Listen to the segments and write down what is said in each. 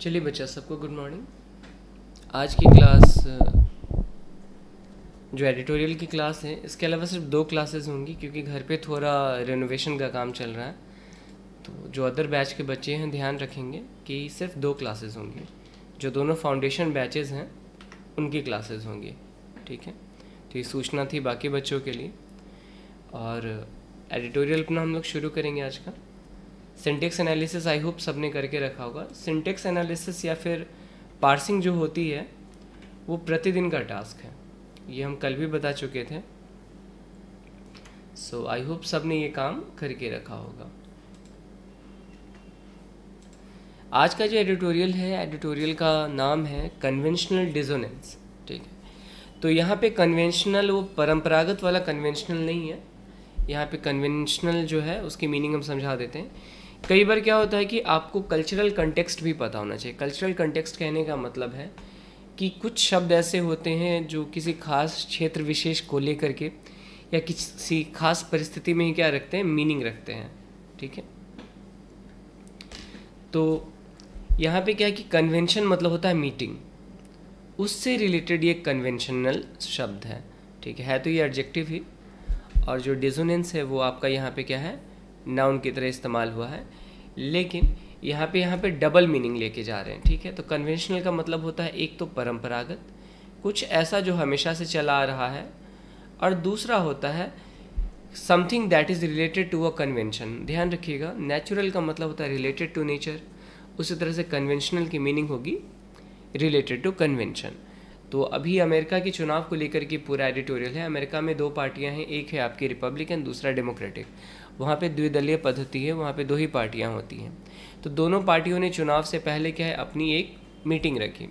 चलिए बच्चा सबको गुड मॉर्निंग आज की क्लास जो एडिटोरियल की क्लास है इसके अलावा सिर्फ दो क्लासेस होंगी क्योंकि घर पे थोड़ा रेनोवेशन का काम चल रहा है तो जो अदर बैच के बच्चे हैं ध्यान रखेंगे कि सिर्फ दो क्लासेस होंगी जो दोनों फाउंडेशन बैचेस हैं उनकी क्लासेस होंगी ठीक है तो ये सूचना थी बाकी बच्चों के लिए और एडिटोरियल अपना हम लोग शुरू करेंगे आज का सिंटेक्स एनालिसिस आई होप सब ने करके रखा होगा सिंटेक्स एनालिसिस या फिर पार्सिंग जो होती है वो प्रतिदिन का टास्क है ये हम कल भी बता चुके थे सो आई होप सब ने ये काम करके रखा होगा आज का जो एडिटोरियल है एडिटोरियल का नाम है कन्वेंशनल डिजोनेंस ठीक है तो यहाँ पे कन्वेंशनल वो परंपरागत वाला कन्वेंशनल नहीं है यहाँ पे कन्वेंशनल जो है उसकी मीनिंग हम समझा देते हैं कई बार क्या होता है कि आपको कल्चरल कंटेक्स्ट भी पता होना चाहिए कल्चरल कंटेक्स्ट कहने का मतलब है कि कुछ शब्द ऐसे होते हैं जो किसी खास क्षेत्र विशेष को लेकर के या किसी खास परिस्थिति में ही क्या रखते हैं मीनिंग रखते हैं ठीक है तो यहाँ पे क्या है कि कन्वेंशन मतलब होता है मीटिंग उससे रिलेटेड ये कन्वेंशनल शब्द है ठीक है तो ये एडजेक्टिव ही और जो डिजोनेंस है वो आपका यहाँ पे क्या है नाउन की तरह इस्तेमाल हुआ है लेकिन यहाँ पे यहाँ पे डबल मीनिंग लेके जा रहे हैं ठीक है तो कन्वेंशनल का मतलब होता है एक तो परंपरागत कुछ ऐसा जो हमेशा से चला आ रहा है और दूसरा होता है something that is related to a convention ध्यान रखिएगा नेचुरल का मतलब होता है रिलेटेड टू नेचर उसी तरह से कन्वेंशनल की मीनिंग होगी रिलेटेड टू कन्वेंशन तो अभी अमेरिका के चुनाव को लेकर के पूरा एडिटोरियल है अमेरिका में दो पार्टियां हैं एक है आपकी रिपब्लिकन दूसरा डेमोक्रेटिक वहाँ पे द्विदलीय पद्धति है वहाँ पे दो ही पार्टियाँ होती हैं तो दोनों पार्टियों ने चुनाव से पहले क्या है अपनी एक मीटिंग रखी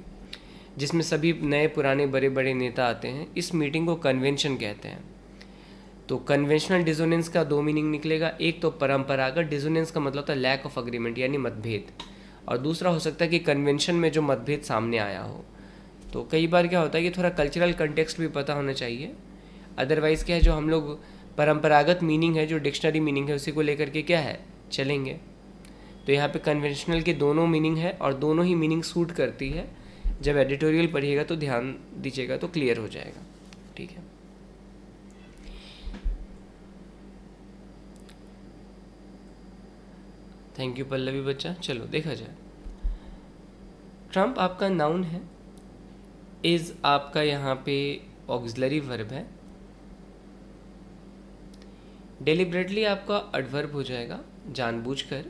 जिसमें सभी नए पुराने बड़े बड़े नेता आते हैं इस मीटिंग को कन्वेंशन कहते हैं तो कन्वेंशनल डिजोनेंस का दो मीनिंग निकलेगा एक तो परंपरागत डिजोनेंस का मतलब था लैक ऑफ अग्रीमेंट यानी मतभेद और दूसरा हो सकता है कि कन्वेंशन में जो मतभेद सामने आया हो तो कई बार क्या होता है कि थोड़ा कल्चरल कंटेक्सट भी पता होना चाहिए अदरवाइज़ क्या है जो हम लोग परंपरागत मीनिंग है जो डिक्शनरी मीनिंग है उसी को लेकर के क्या है चलेंगे तो यहाँ पे कन्वेंशनल के दोनों मीनिंग है और दोनों ही मीनिंग सूट करती है जब एडिटोरियल पढ़िएगा तो ध्यान दीजिएगा तो क्लियर हो जाएगा ठीक है थैंक यू पल्लवी बच्चा चलो देखा जाए ट्रम्प आपका नाउन है इज़ आपका यहाँ पे ऑग्जलरी वर्ब है डिलिब्रेटली आपका अडवर्ब हो जाएगा जानबूझकर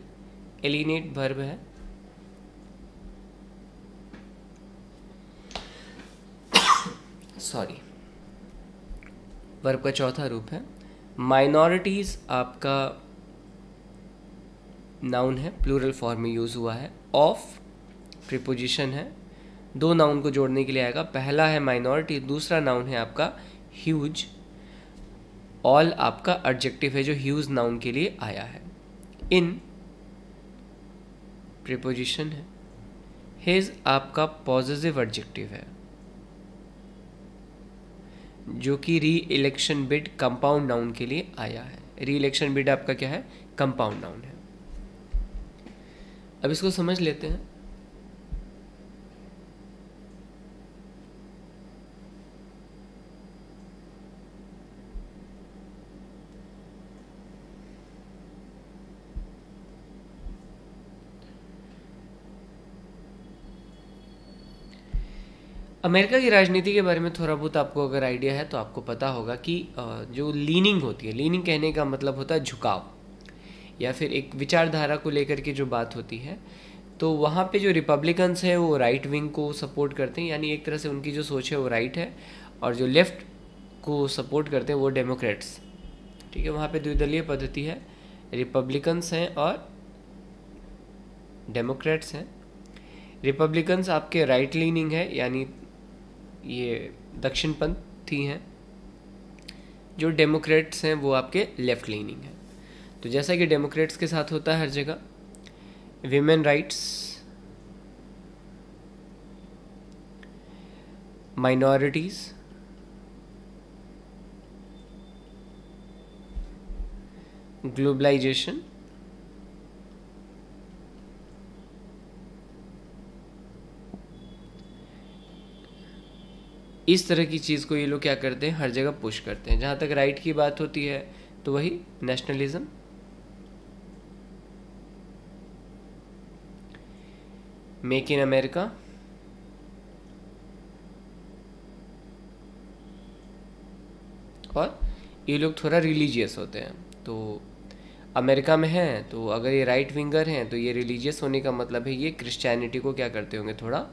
एलिनेट वर्ब है सॉरी वर्ब का चौथा रूप है माइनॉरिटीज़ आपका नाउन है प्लूरल फॉर्म में यूज़ हुआ है ऑफ प्रिपोजिशन है दो नाउन को जोड़ने के लिए आएगा पहला है माइनॉरिटी दूसरा नाउन है आपका ह्यूज ऑल आपका एडजेक्टिव है जो ह्यूज नाउन के लिए आया है इन प्रिपोजिशन है हिज आपका पॉजिटिव एडजेक्टिव है जो कि री इलेक्शन बिड कंपाउंड नाउन के लिए आया है री इलेक्शन बिड आपका क्या है कंपाउंड नाउन है अब इसको समझ लेते हैं अमेरिका की राजनीति के बारे में थोड़ा बहुत आपको अगर आइडिया है तो आपको पता होगा कि जो लीनिंग होती है लीनिंग कहने का मतलब होता है झुकाव या फिर एक विचारधारा को लेकर के जो बात होती है तो वहाँ पे जो रिपब्लिकन्स हैं वो राइट विंग को सपोर्ट करते हैं यानी एक तरह से उनकी जो सोच है वो राइट है और जो लेफ्ट को सपोर्ट करते हैं वो डेमोक्रेट्स ठीक है वहाँ पे द्विदलीय पद्धति है रिपब्लिकन्स हैं और डेमोक्रेट्स हैं रिपब्लिकन्स आपके राइट लीनिंग है यानी ये दक्षिणपंथी हैं जो डेमोक्रेट्स हैं वो आपके लेफ्ट लीनिंग हैं तो जैसा कि डेमोक्रेट्स के साथ होता है हर जगह वीमेन राइट्स माइनॉरिटीज़ ग्लोबलाइजेशन इस तरह की चीज़ को ये लोग क्या करते हैं हर जगह पुश करते हैं जहाँ तक राइट की बात होती है तो वही नेशनलिज्म मेक इन अमेरिका और ये लोग थोड़ा रिलीजियस होते हैं तो अमेरिका में हैं तो अगर ये राइट विंगर हैं तो ये रिलीजियस होने का मतलब है ये क्रिश्चियनिटी को क्या करते होंगे थोड़ा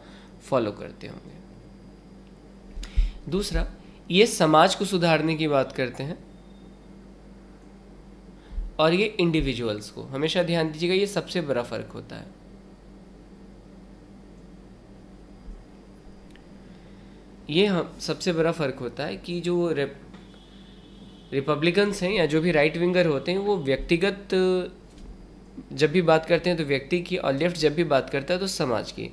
फॉलो करते होंगे दूसरा ये समाज को सुधारने की बात करते हैं और ये इंडिविजुअल्स को हमेशा ध्यान दीजिएगा ये सबसे बड़ा फर्क होता है ये हम सबसे बड़ा फ़र्क होता है कि जो रिपब्लिकन्स हैं या जो भी राइट विंगर होते हैं वो व्यक्तिगत जब भी बात करते हैं तो व्यक्ति की और लेफ्ट जब भी बात करता है तो समाज की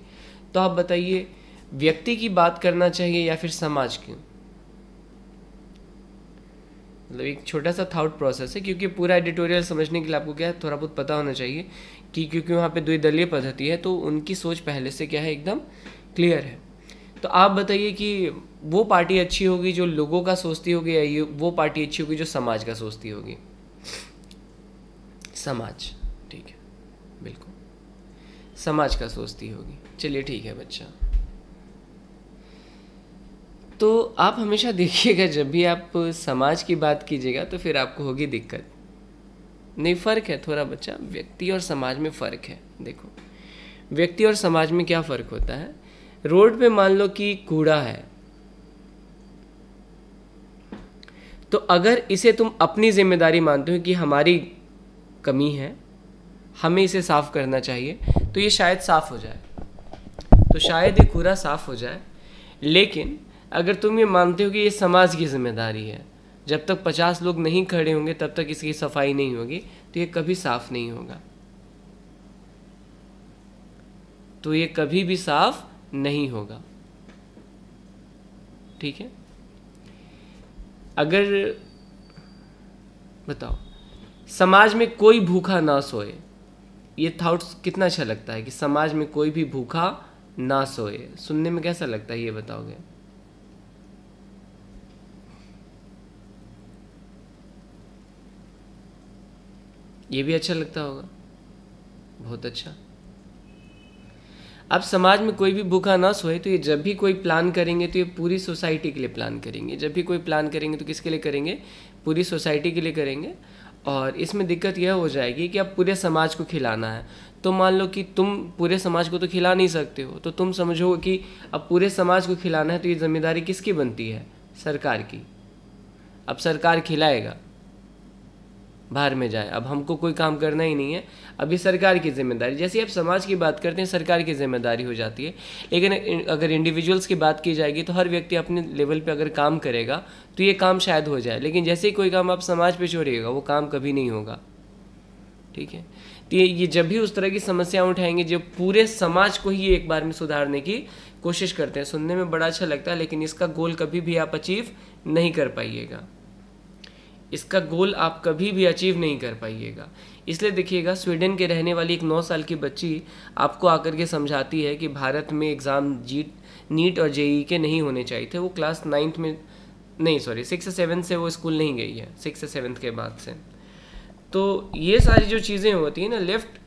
तो आप बताइए व्यक्ति की बात करना चाहिए या फिर समाज की मतलब एक छोटा सा थाउट प्रोसेस है क्योंकि पूरा एडिटोरियल समझने के लिए आपको क्या है थोड़ा बहुत पता होना चाहिए कि क्योंकि वहाँ पे द्विदलीय पद्धति है तो उनकी सोच पहले से क्या है एकदम क्लियर है तो आप बताइए कि वो पार्टी अच्छी होगी जो लोगों का सोचती होगी या वो पार्टी अच्छी होगी जो समाज का सोचती होगी समाज ठीक है बिल्कुल समाज का सोचती होगी चलिए ठीक है बच्चा तो आप हमेशा देखिएगा जब भी आप समाज की बात कीजिएगा तो फिर आपको होगी दिक्कत नहीं फ़र्क है थोड़ा बच्चा व्यक्ति और समाज में फ़र्क है देखो व्यक्ति और समाज में क्या फ़र्क होता है रोड पे मान लो कि कूड़ा है तो अगर इसे तुम अपनी जिम्मेदारी मानते हो कि हमारी कमी है हमें इसे साफ़ करना चाहिए तो ये शायद साफ़ हो जाए तो शायद ये कूड़ा साफ़ हो जाए लेकिन अगर तुम ये मानते हो कि ये समाज की जिम्मेदारी है जब तक पचास लोग नहीं खड़े होंगे तब तक इसकी सफाई नहीं होगी तो ये कभी साफ नहीं होगा तो ये कभी भी साफ नहीं होगा ठीक है अगर बताओ समाज में कोई भूखा ना सोए ये थाउट कितना अच्छा लगता है कि समाज में कोई भी भूखा ना सोए सुनने में कैसा लगता है ये बताओगे ये भी अच्छा लगता होगा बहुत अच्छा अब समाज में कोई भी भूखा ना सोए तो ये जब भी कोई प्लान करेंगे तो ये पूरी सोसाइटी के लिए प्लान करेंगे जब भी कोई प्लान करेंगे तो किसके लिए करेंगे पूरी सोसाइटी के लिए करेंगे और इसमें दिक्कत यह हो जाएगी कि अब पूरे समाज को खिलाना है तो मान लो कि तुम पूरे समाज को तो खिला नहीं सकते हो तो तुम समझो कि अब पूरे समाज को खिलाना है तो ये जिम्मेदारी किसकी बनती है सरकार की अब सरकार खिलाएगा बाहर में जाए अब हमको कोई काम करना ही नहीं है अभी सरकार की जिम्मेदारी जैसे आप समाज की बात करते हैं सरकार की जिम्मेदारी हो जाती है लेकिन अगर इंडिविजुअल्स की बात की जाएगी तो हर व्यक्ति अपने लेवल पे अगर काम करेगा तो ये काम शायद हो जाए लेकिन जैसे ही कोई काम आप समाज पे छोड़िएगा वो काम कभी नहीं होगा ठीक है तो ये जब भी उस तरह की समस्या उठाएंगे जो पूरे समाज को ही एक बार में सुधारने की कोशिश करते हैं सुनने में बड़ा अच्छा लगता है लेकिन इसका गोल कभी भी आप अचीव नहीं कर पाइएगा इसका गोल आप कभी भी अचीव नहीं कर पाइएगा इसलिए देखिएगा स्वीडन के रहने वाली एक नौ साल की बच्ची आपको आकर के समझाती है कि भारत में एग्ज़ाम जीट नीट और जेई के नहीं होने चाहिए थे वो क्लास नाइन्थ में नहीं सॉरी सिक्स सेवन्थ से वो स्कूल नहीं गई है सिक्स सेवन्थ के बाद से तो ये सारी जो चीज़ें होती हैं ना लेफ़्ट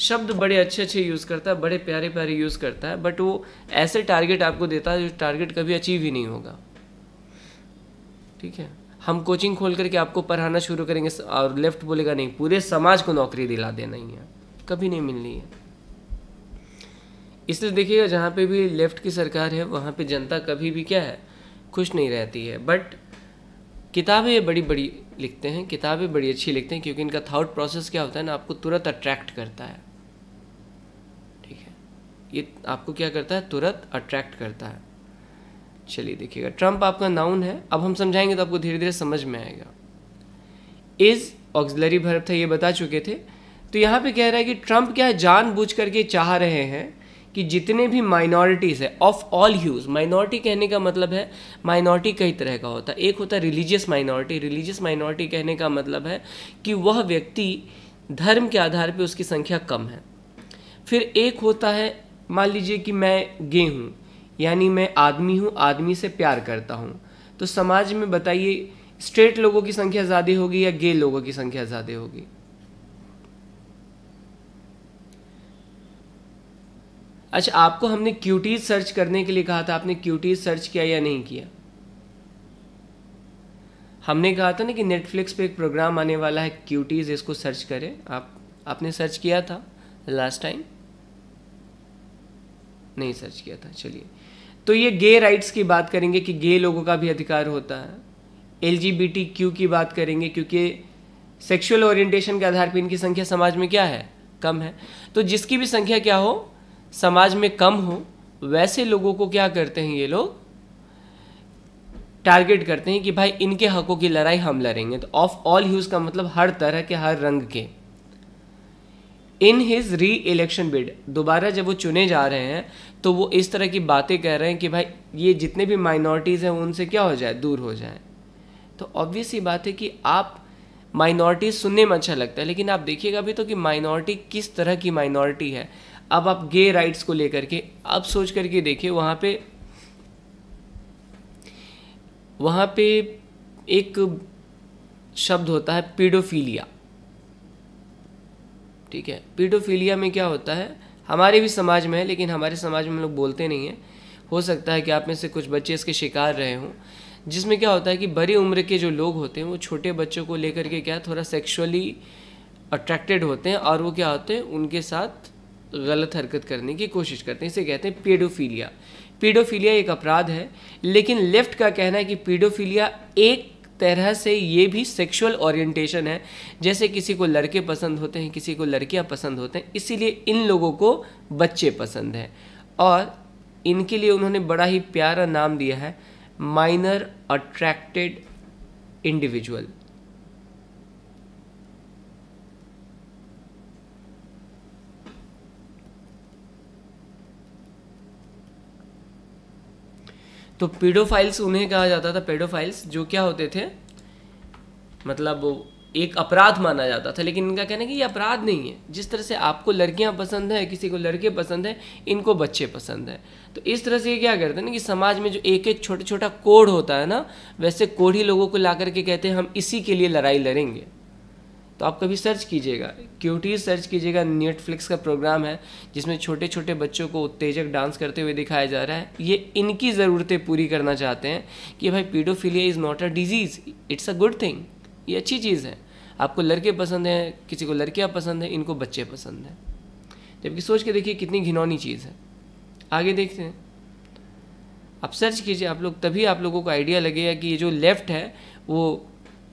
शब्द बड़े अच्छे अच्छे यूज़ करता है बड़े प्यारे प्यारे यूज़ करता है बट वो ऐसे टारगेट आपको देता है जो टारगेट कभी अचीव ही नहीं होगा ठीक है हम कोचिंग खोल करके आपको पढ़ाना शुरू करेंगे और लेफ्ट बोलेगा नहीं पूरे समाज को नौकरी दिला देना ही है कभी नहीं मिलनी है इसलिए देखिएगा जहाँ पे भी लेफ्ट की सरकार है वहाँ पे जनता कभी भी क्या है खुश नहीं रहती है बट किताबें बड़ी बड़ी लिखते हैं किताबें बड़ी अच्छी लिखते हैं क्योंकि इनका थाउट प्रोसेस क्या होता है ना आपको तुरंत अट्रैक्ट करता है ठीक है ये आपको क्या करता है तुरंत अट्रैक्ट करता है चलिए देखिएगा ट्रम्प आपका नाउन है अब हम समझाएंगे तो आपको धीरे धीरे समझ में आएगा इज ऑक्सलरी भर्ब था ये बता चुके थे तो यहाँ पे कह रहा है कि ट्रम्प क्या जान बूझ करके चाह रहे हैं कि जितने भी माइनॉरिटीज़ है ऑफ ऑल ह्यूज माइनॉरिटी कहने का मतलब है माइनॉरिटी कई तरह का होता है एक होता है रिलीजियस माइनॉरिटी रिलीजियस माइनॉरिटी कहने का मतलब है कि वह व्यक्ति धर्म के आधार पर उसकी संख्या कम है फिर एक होता है मान लीजिए कि मैं गे हूँ यानी मैं आदमी हूँ आदमी से प्यार करता हूँ तो समाज में बताइए स्ट्रेट लोगों की संख्या ज़्यादा होगी या गे लोगों की संख्या ज़्यादा होगी अच्छा आपको हमने क्यूटीज सर्च करने के लिए कहा था आपने क्यूटीज सर्च किया या नहीं किया हमने कहा था ना कि नेटफ्लिक्स पे एक प्रोग्राम आने वाला है क्यूटीज इसको सर्च करें आप आपने सर्च किया था लास्ट टाइम नहीं सर्च किया था चलिए तो ये गे राइट्स की बात करेंगे कि गे लोगों का भी अधिकार होता है एल क्यू की बात करेंगे क्योंकि सेक्सुअल ओरिएंटेशन के आधार पर इनकी संख्या समाज में क्या है कम है तो जिसकी भी संख्या क्या हो समाज में कम हो वैसे लोगों को क्या करते हैं ये लोग टारगेट करते हैं कि भाई इनके हकों की लड़ाई हम लड़ेंगे तो ऑफ ऑल ह्यूज़ का मतलब हर तरह के हर रंग के in his reelection bid दोबारा जब वो चुने जा रहे हैं तो वो इस तरह की बातें कह रहे हैं कि भाई ये जितने भी माइनॉरिटीज़ हैं उनसे क्या हो जाए दूर हो जाए तो ऑब्वियस ही बात है कि आप माइनॉरिटीज़ सुनने में अच्छा लगता है लेकिन आप देखिएगा भी तो कि माइनॉरिटी किस तरह की माइनॉरिटी है अब आप गे राइट्स को लेकर के अब सोच करके देखिए वहाँ पे वहाँ पे एक शब्द होता है पीडोफीलिया ठीक है पीडोफीलिया में क्या होता है हमारे भी समाज में है लेकिन हमारे समाज में हम लोग बोलते नहीं हैं हो सकता है कि आप में से कुछ बच्चे इसके शिकार रहे हों जिसमें क्या होता है कि बड़ी उम्र के जो लोग होते हैं वो छोटे बच्चों को लेकर के क्या थोड़ा सेक्सुअली अट्रैक्टेड होते हैं और वो क्या होते हैं उनके साथ गलत हरकत करने की कोशिश करते हैं इसे कहते हैं पीडोफीलिया पीडोफीलिया एक अपराध है लेकिन लेफ्ट का कहना है कि पीडोफीलिया एक तरह से ये भी सेक्सुअल ओरिएंटेशन है जैसे किसी को लड़के पसंद होते हैं किसी को लड़कियां पसंद होते हैं इसीलिए इन लोगों को बच्चे पसंद हैं और इनके लिए उन्होंने बड़ा ही प्यारा नाम दिया है माइनर अट्रैक्टेड इंडिविजुअल तो पेडोफाइल्स उन्हें कहा जाता था पेडोफाइल्स जो क्या होते थे मतलब एक अपराध माना जाता था लेकिन इनका कहना है कि ये अपराध नहीं है जिस तरह से आपको लड़कियां पसंद है किसी को लड़के पसंद है इनको बच्चे पसंद है तो इस तरह से ये क्या करते हैं ना कि समाज में जो एक एक छोटा छोटा कोड होता है ना वैसे कोड ही लोगों को ला करके कहते हैं हम इसी के लिए लड़ाई लड़ेंगे तो आप कभी सर्च कीजिएगा क्यूटी सर्च कीजिएगा नेटफ्लिक्स का प्रोग्राम है जिसमें छोटे छोटे बच्चों को उत्तेजक डांस करते हुए दिखाया जा रहा है ये इनकी ज़रूरतें पूरी करना चाहते हैं कि भाई paedophilia is not a disease it's a good thing ये अच्छी चीज़ है आपको लड़के पसंद हैं किसी को लड़कियाँ पसंद हैं इनको बच्चे पसंद हैं जबकि सोच के देखिए कितनी घिनौनी चीज़ है आगे देखते हैं आप सर्च कीजिए आप लोग तभी आप लोगों को आइडिया लगेगा कि ये जो लेफ़्ट है वो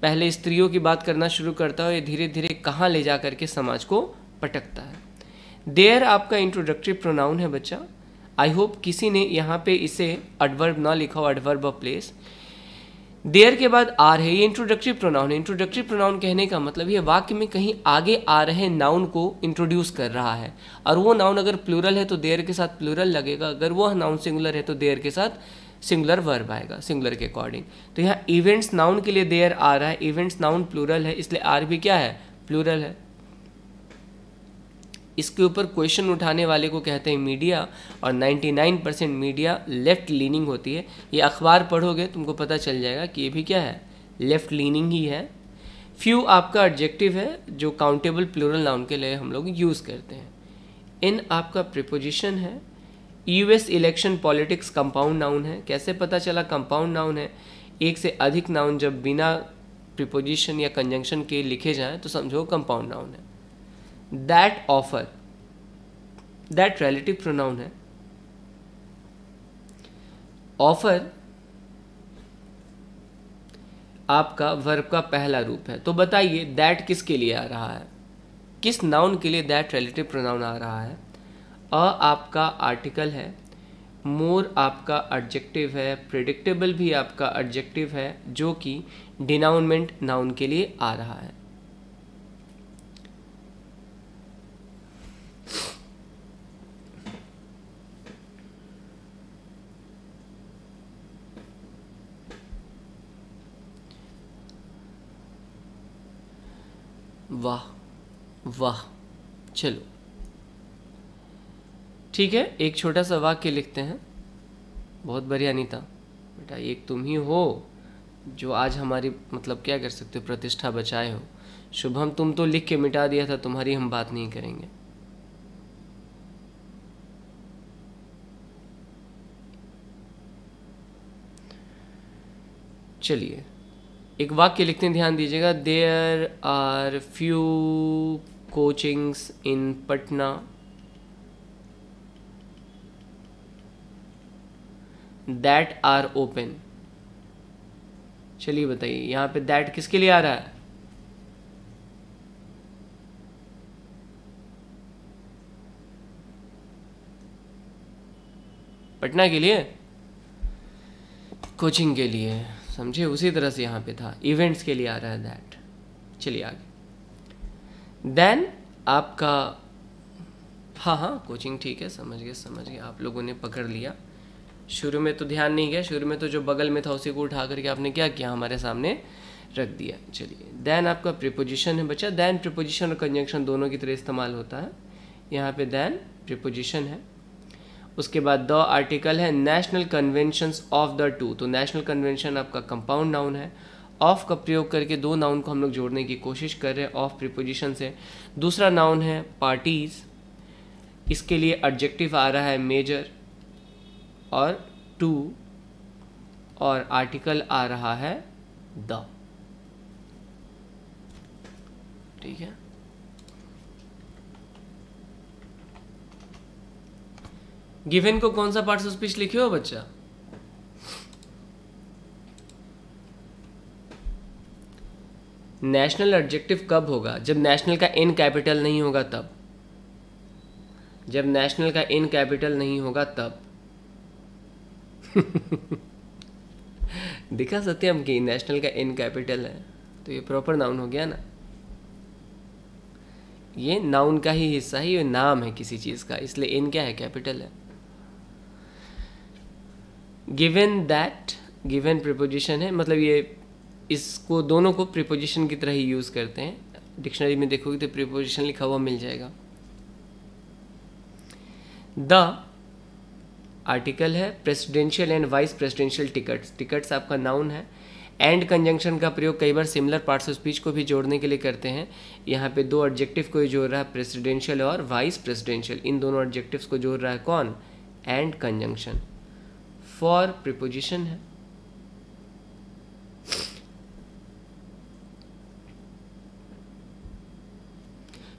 पहले स्त्रियों की बात करना शुरू करता है ये धीरे धीरे कहाँ ले जा करके समाज को पटकता है देयर आपका इंट्रोडक्टरी प्रोनाउन है बच्चा आई होप किसी ने यहाँ पे इसे एडवर्ब ना लिखा हो एडवर्ब ऑफ प्लेस देयर के बाद आर है ये इंट्रोडक्टरी प्रोनाउन है इंट्रोडक्टरी प्रोनाउन कहने का मतलब ये वाक्य में कहीं आगे आ रहे नाउन को इंट्रोड्यूस कर रहा है और वो नाउन अगर प्लूरल है तो देयर के साथ प्लूरल लगेगा अगर वह नाउन सिंगुलर है तो देयर के साथ सिंगुलर वर्ब आएगा सिंगुलर के अकॉर्डिंग तो यहाँ इवेंट्स नाउन के लिए देयर आ रहा है इवेंट्स नाउन प्लूरल है इसलिए आर भी क्या है प्लूरल है इसके ऊपर क्वेश्चन उठाने वाले को कहते हैं मीडिया और 99 परसेंट मीडिया लेफ्ट लीनिंग होती है ये अखबार पढ़ोगे तुमको पता चल जाएगा कि ये भी क्या है लेफ्ट लीनिंग ही है फ्यू आपका एडजेक्टिव है जो काउंटेबल प्लूरल नाउन के लिए हम लोग यूज़ करते हैं इन आपका प्रिपोजिशन है US election politics compound noun है कैसे पता चला कंपाउंड नाउन है एक से अधिक नाउन जब बिना प्रिपोजिशन या कंजंक्शन के लिखे जाएं तो समझो कंपाउंड नाउन है that offer that relative pronoun है ऑफर आपका वर्ब का पहला रूप है तो बताइए दैट किसके लिए आ रहा है किस नाउन के लिए दैट रिलेटिव प्रोनाउन आ रहा है अ आपका आर्टिकल है मोर आपका एडजेक्टिव है प्रिडिक्टेबल भी आपका एडजेक्टिव है जो कि डिनाउनमेंट नाउन के लिए आ रहा है वाह वाह चलो ठीक है एक छोटा सा वाक्य लिखते हैं बहुत बढ़िया नीता बेटा एक तुम ही हो जो आज हमारी मतलब क्या कर सकते हो प्रतिष्ठा बचाए हो शुभम तुम तो लिख के मिटा दिया था तुम्हारी हम बात नहीं करेंगे चलिए एक वाक्य लिखते हैं ध्यान दीजिएगा there are few coachings in Patna that are open चलिए बताइए यहां पे दैट किसके लिए आ रहा है पटना के लिए कोचिंग के लिए समझे उसी तरह से यहां पे था इवेंट्स के लिए आ रहा है दैट चलिए आगे देन आपका हाँ हाँ कोचिंग ठीक है समझ गए समझ गए आप लोगों ने पकड़ लिया शुरू में तो ध्यान नहीं गया शुरू में तो जो बगल में था उसी को उठा करके आपने क्या किया हमारे सामने रख दिया चलिए दैन आपका प्रिपोजिशन है बच्चा दैन प्रिपोजिशन और कंजंक्शन दोनों की तरह इस्तेमाल होता है यहाँ पे दैन प्रिपोजिशन है उसके बाद द आर्टिकल है national convention of the two तो नेशनल कन्वेंशन आपका कंपाउंड नाउन है ऑफ का प्रयोग करके दो नाउन को हम लोग जोड़ने की कोशिश कर रहे हैं ऑफ प्रिपोजिशन से दूसरा नाउन है पार्टीज़ इसके लिए एडजेक्टिव आ रहा है मेजर और टू और आर्टिकल आ रहा है द ठीक है गिवन को कौन सा पार्ट ऑफ स्पीच लिखे हो बच्चा नेशनल एडजेक्टिव कब होगा जब नेशनल का इन कैपिटल नहीं होगा तब जब नेशनल का इन कैपिटल नहीं होगा तब दिखा सकते हम कि नेशनल का इन कैपिटल है तो ये प्रॉपर नाउन हो गया ना ये नाउन का ही हिस्सा है ये नाम है किसी चीज़ का इसलिए इन क्या है कैपिटल है गिवेन दैट गिवेन प्रिपोजिशन है मतलब ये इसको दोनों को प्रिपोजिशन की तरह ही यूज़ करते हैं डिक्शनरी में देखोगे तो प्रिपोजिशन लिखा हुआ मिल जाएगा द आर्टिकल है presidential and vice presidential tickets tickets आपका नाउन है एंड कंजंक्शन का प्रयोग कई बार सिमिलर पार्ट्स ऑफ स्पीच को भी जोड़ने के लिए करते हैं यहाँ पे दो ऑब्जेक्टिव को ही जोड़ रहा है प्रेसिडेंशियल और वाइस प्रेसिडेंशियल इन दोनों ऑब्जेक्टिव्स को जोड़ रहा है कौन एंड कंजंक्शन फॉर प्रिपोजिशन है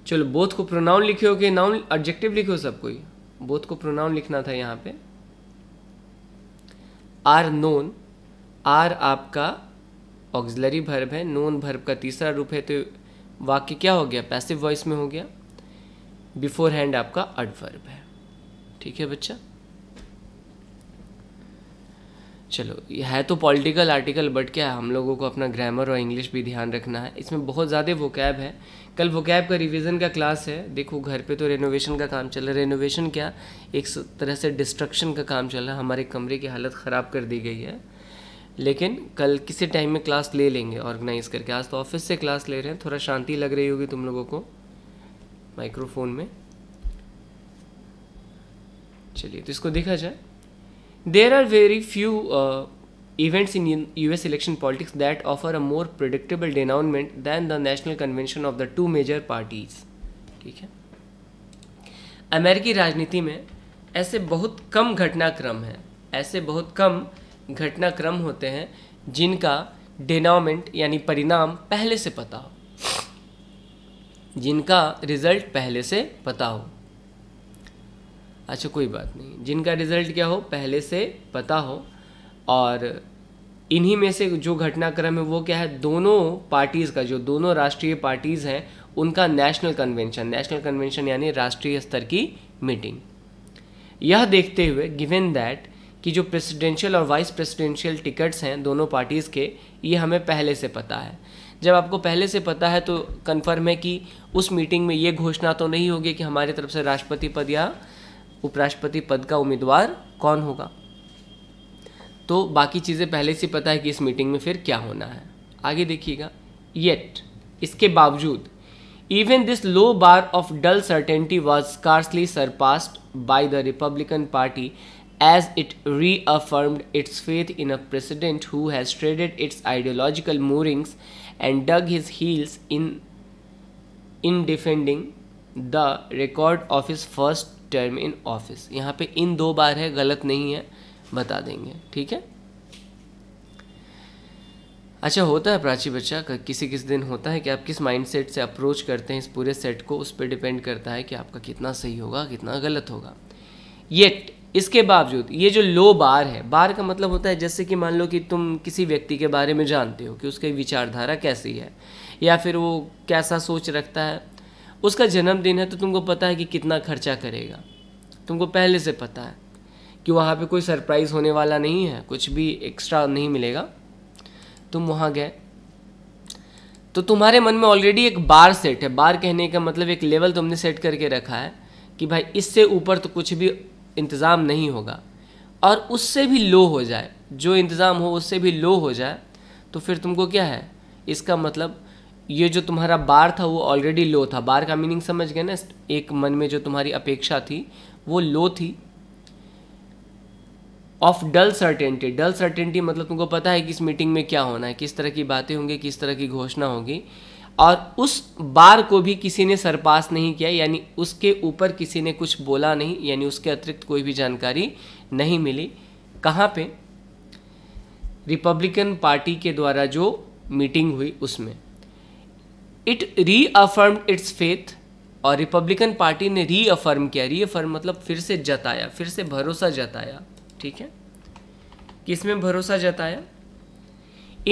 चलो बोथ को प्रोनाउन लिखे हो कि नाउन ऑब्जेक्टिव लिखे हो सब कोई बोथ को प्रोनाउन लिखना था यहाँ पे आर नोन आर आपका ऑग्जलरी भर्ब है नोन भर्ब का तीसरा रूप है तो वाक्य क्या हो गया पैसिव वॉइस में हो गया बिफोर हैंड आपका अडवर्ब है ठीक है बच्चा चलो ये है तो पॉलिटिकल आर्टिकल बट क्या है हम लोगों को अपना ग्रामर और इंग्लिश भी ध्यान रखना है इसमें बहुत ज़्यादा वोकैब है कल वोकैब का रिवीजन का क्लास है देखो घर पे तो रेनोवेशन का काम चल रहा है रेनोवेशन क्या एक तरह से डिस्ट्रक्शन का काम चल रहा है हमारे कमरे की हालत ख़राब कर दी गई है लेकिन कल किसी टाइम में क्लास ले लेंगे ऑर्गेनाइज़ करके आज तो ऑफिस से क्लास ले रहे हैं थोड़ा शांति लग रही होगी तुम लोगों को माइक्रोफोन में चलिए तो इसको देखा जाए There are very few uh, events in US election politics that offer a more predictable denouement than the national convention of the two major parties. ठीक है अमेरिकी राजनीति में ऐसे बहुत कम घटनाक्रम हैं ऐसे बहुत कम घटनाक्रम होते हैं जिनका डेनामेंट यानी परिणाम पहले से पता हो जिनका रिजल्ट पहले से पता हो अच्छा कोई बात नहीं जिनका रिज़ल्ट क्या हो पहले से पता हो और इन्हीं में से जो घटनाक्रम है वो क्या है दोनों पार्टीज़ का जो दोनों राष्ट्रीय पार्टीज़ हैं उनका नेशनल कन्वेंशन नेशनल कन्वेंशन यानी राष्ट्रीय स्तर की मीटिंग यह देखते हुए गिवन दैट कि जो प्रेसिडेंशियल और वाइस प्रेसिडेंशियल टिकट्स हैं दोनों पार्टीज़ के ये हमें पहले से पता है जब आपको पहले से पता है तो कन्फर्म है कि उस मीटिंग में ये घोषणा तो नहीं होगी कि हमारी तरफ से राष्ट्रपति पद या उपराष्ट्रपति पद का उम्मीदवार कौन होगा तो बाकी चीज़ें पहले से पता है कि इस मीटिंग में फिर क्या होना है आगे देखिएगा येट इसके बावजूद even this low bar of dull certainty was scarcely surpassed by the Republican Party as it reaffirmed its faith in a president who has traded its ideological moorings and dug his heels in in defending the record of his first term in office यहाँ पे इन दो बार है गलत नहीं है बता देंगे ठीक है अच्छा होता है प्राची बच्चा किसी किस दिन होता है कि आप किस माइंडसेट से अप्रोच करते हैं इस पूरे सेट को उस पर डिपेंड करता है कि आपका कितना सही होगा कितना गलत होगा येट इसके बावजूद ये जो लो बार है बार का मतलब होता है जैसे कि मान लो कि तुम किसी व्यक्ति के बारे में जानते हो कि उसकी विचारधारा कैसी है या फिर वो कैसा सोच रखता है उसका जन्मदिन है तो तुमको पता है कि कितना खर्चा करेगा तुमको पहले से पता है कि वहाँ पे कोई सरप्राइज़ होने वाला नहीं है कुछ भी एक्स्ट्रा नहीं मिलेगा तुम वहाँ गए तो तुम्हारे मन में ऑलरेडी एक बार सेट है बार कहने का मतलब एक लेवल तुमने सेट करके रखा है कि भाई इससे ऊपर तो कुछ भी इंतज़ाम नहीं होगा और उससे भी लो हो जाए जो इंतज़ाम हो उससे भी लो हो जाए तो फिर तुमको क्या है इसका मतलब ये जो तुम्हारा बार था वो ऑलरेडी लो था बार का मीनिंग समझ गए ना एक मन में जो तुम्हारी अपेक्षा थी वो लो थी of dull certainty dull certainty मतलब तुमको पता है कि इस मीटिंग में क्या होना है किस तरह की बातें होंगी किस तरह की घोषणा होगी और उस बार को भी किसी ने सरपास नहीं किया यानी उसके ऊपर किसी ने कुछ बोला नहीं यानी उसके अतिरिक्त कोई भी जानकारी नहीं मिली कहाँ पे रिपब्लिकन पार्टी के द्वारा जो मीटिंग हुई उसमें इट रीअफर्म इट्स फेथ और रिपब्लिकन पार्टी ने अफर्म किया रीअफर्म मतलब फिर से जताया फिर से भरोसा जताया ठीक है किस में भरोसा जताया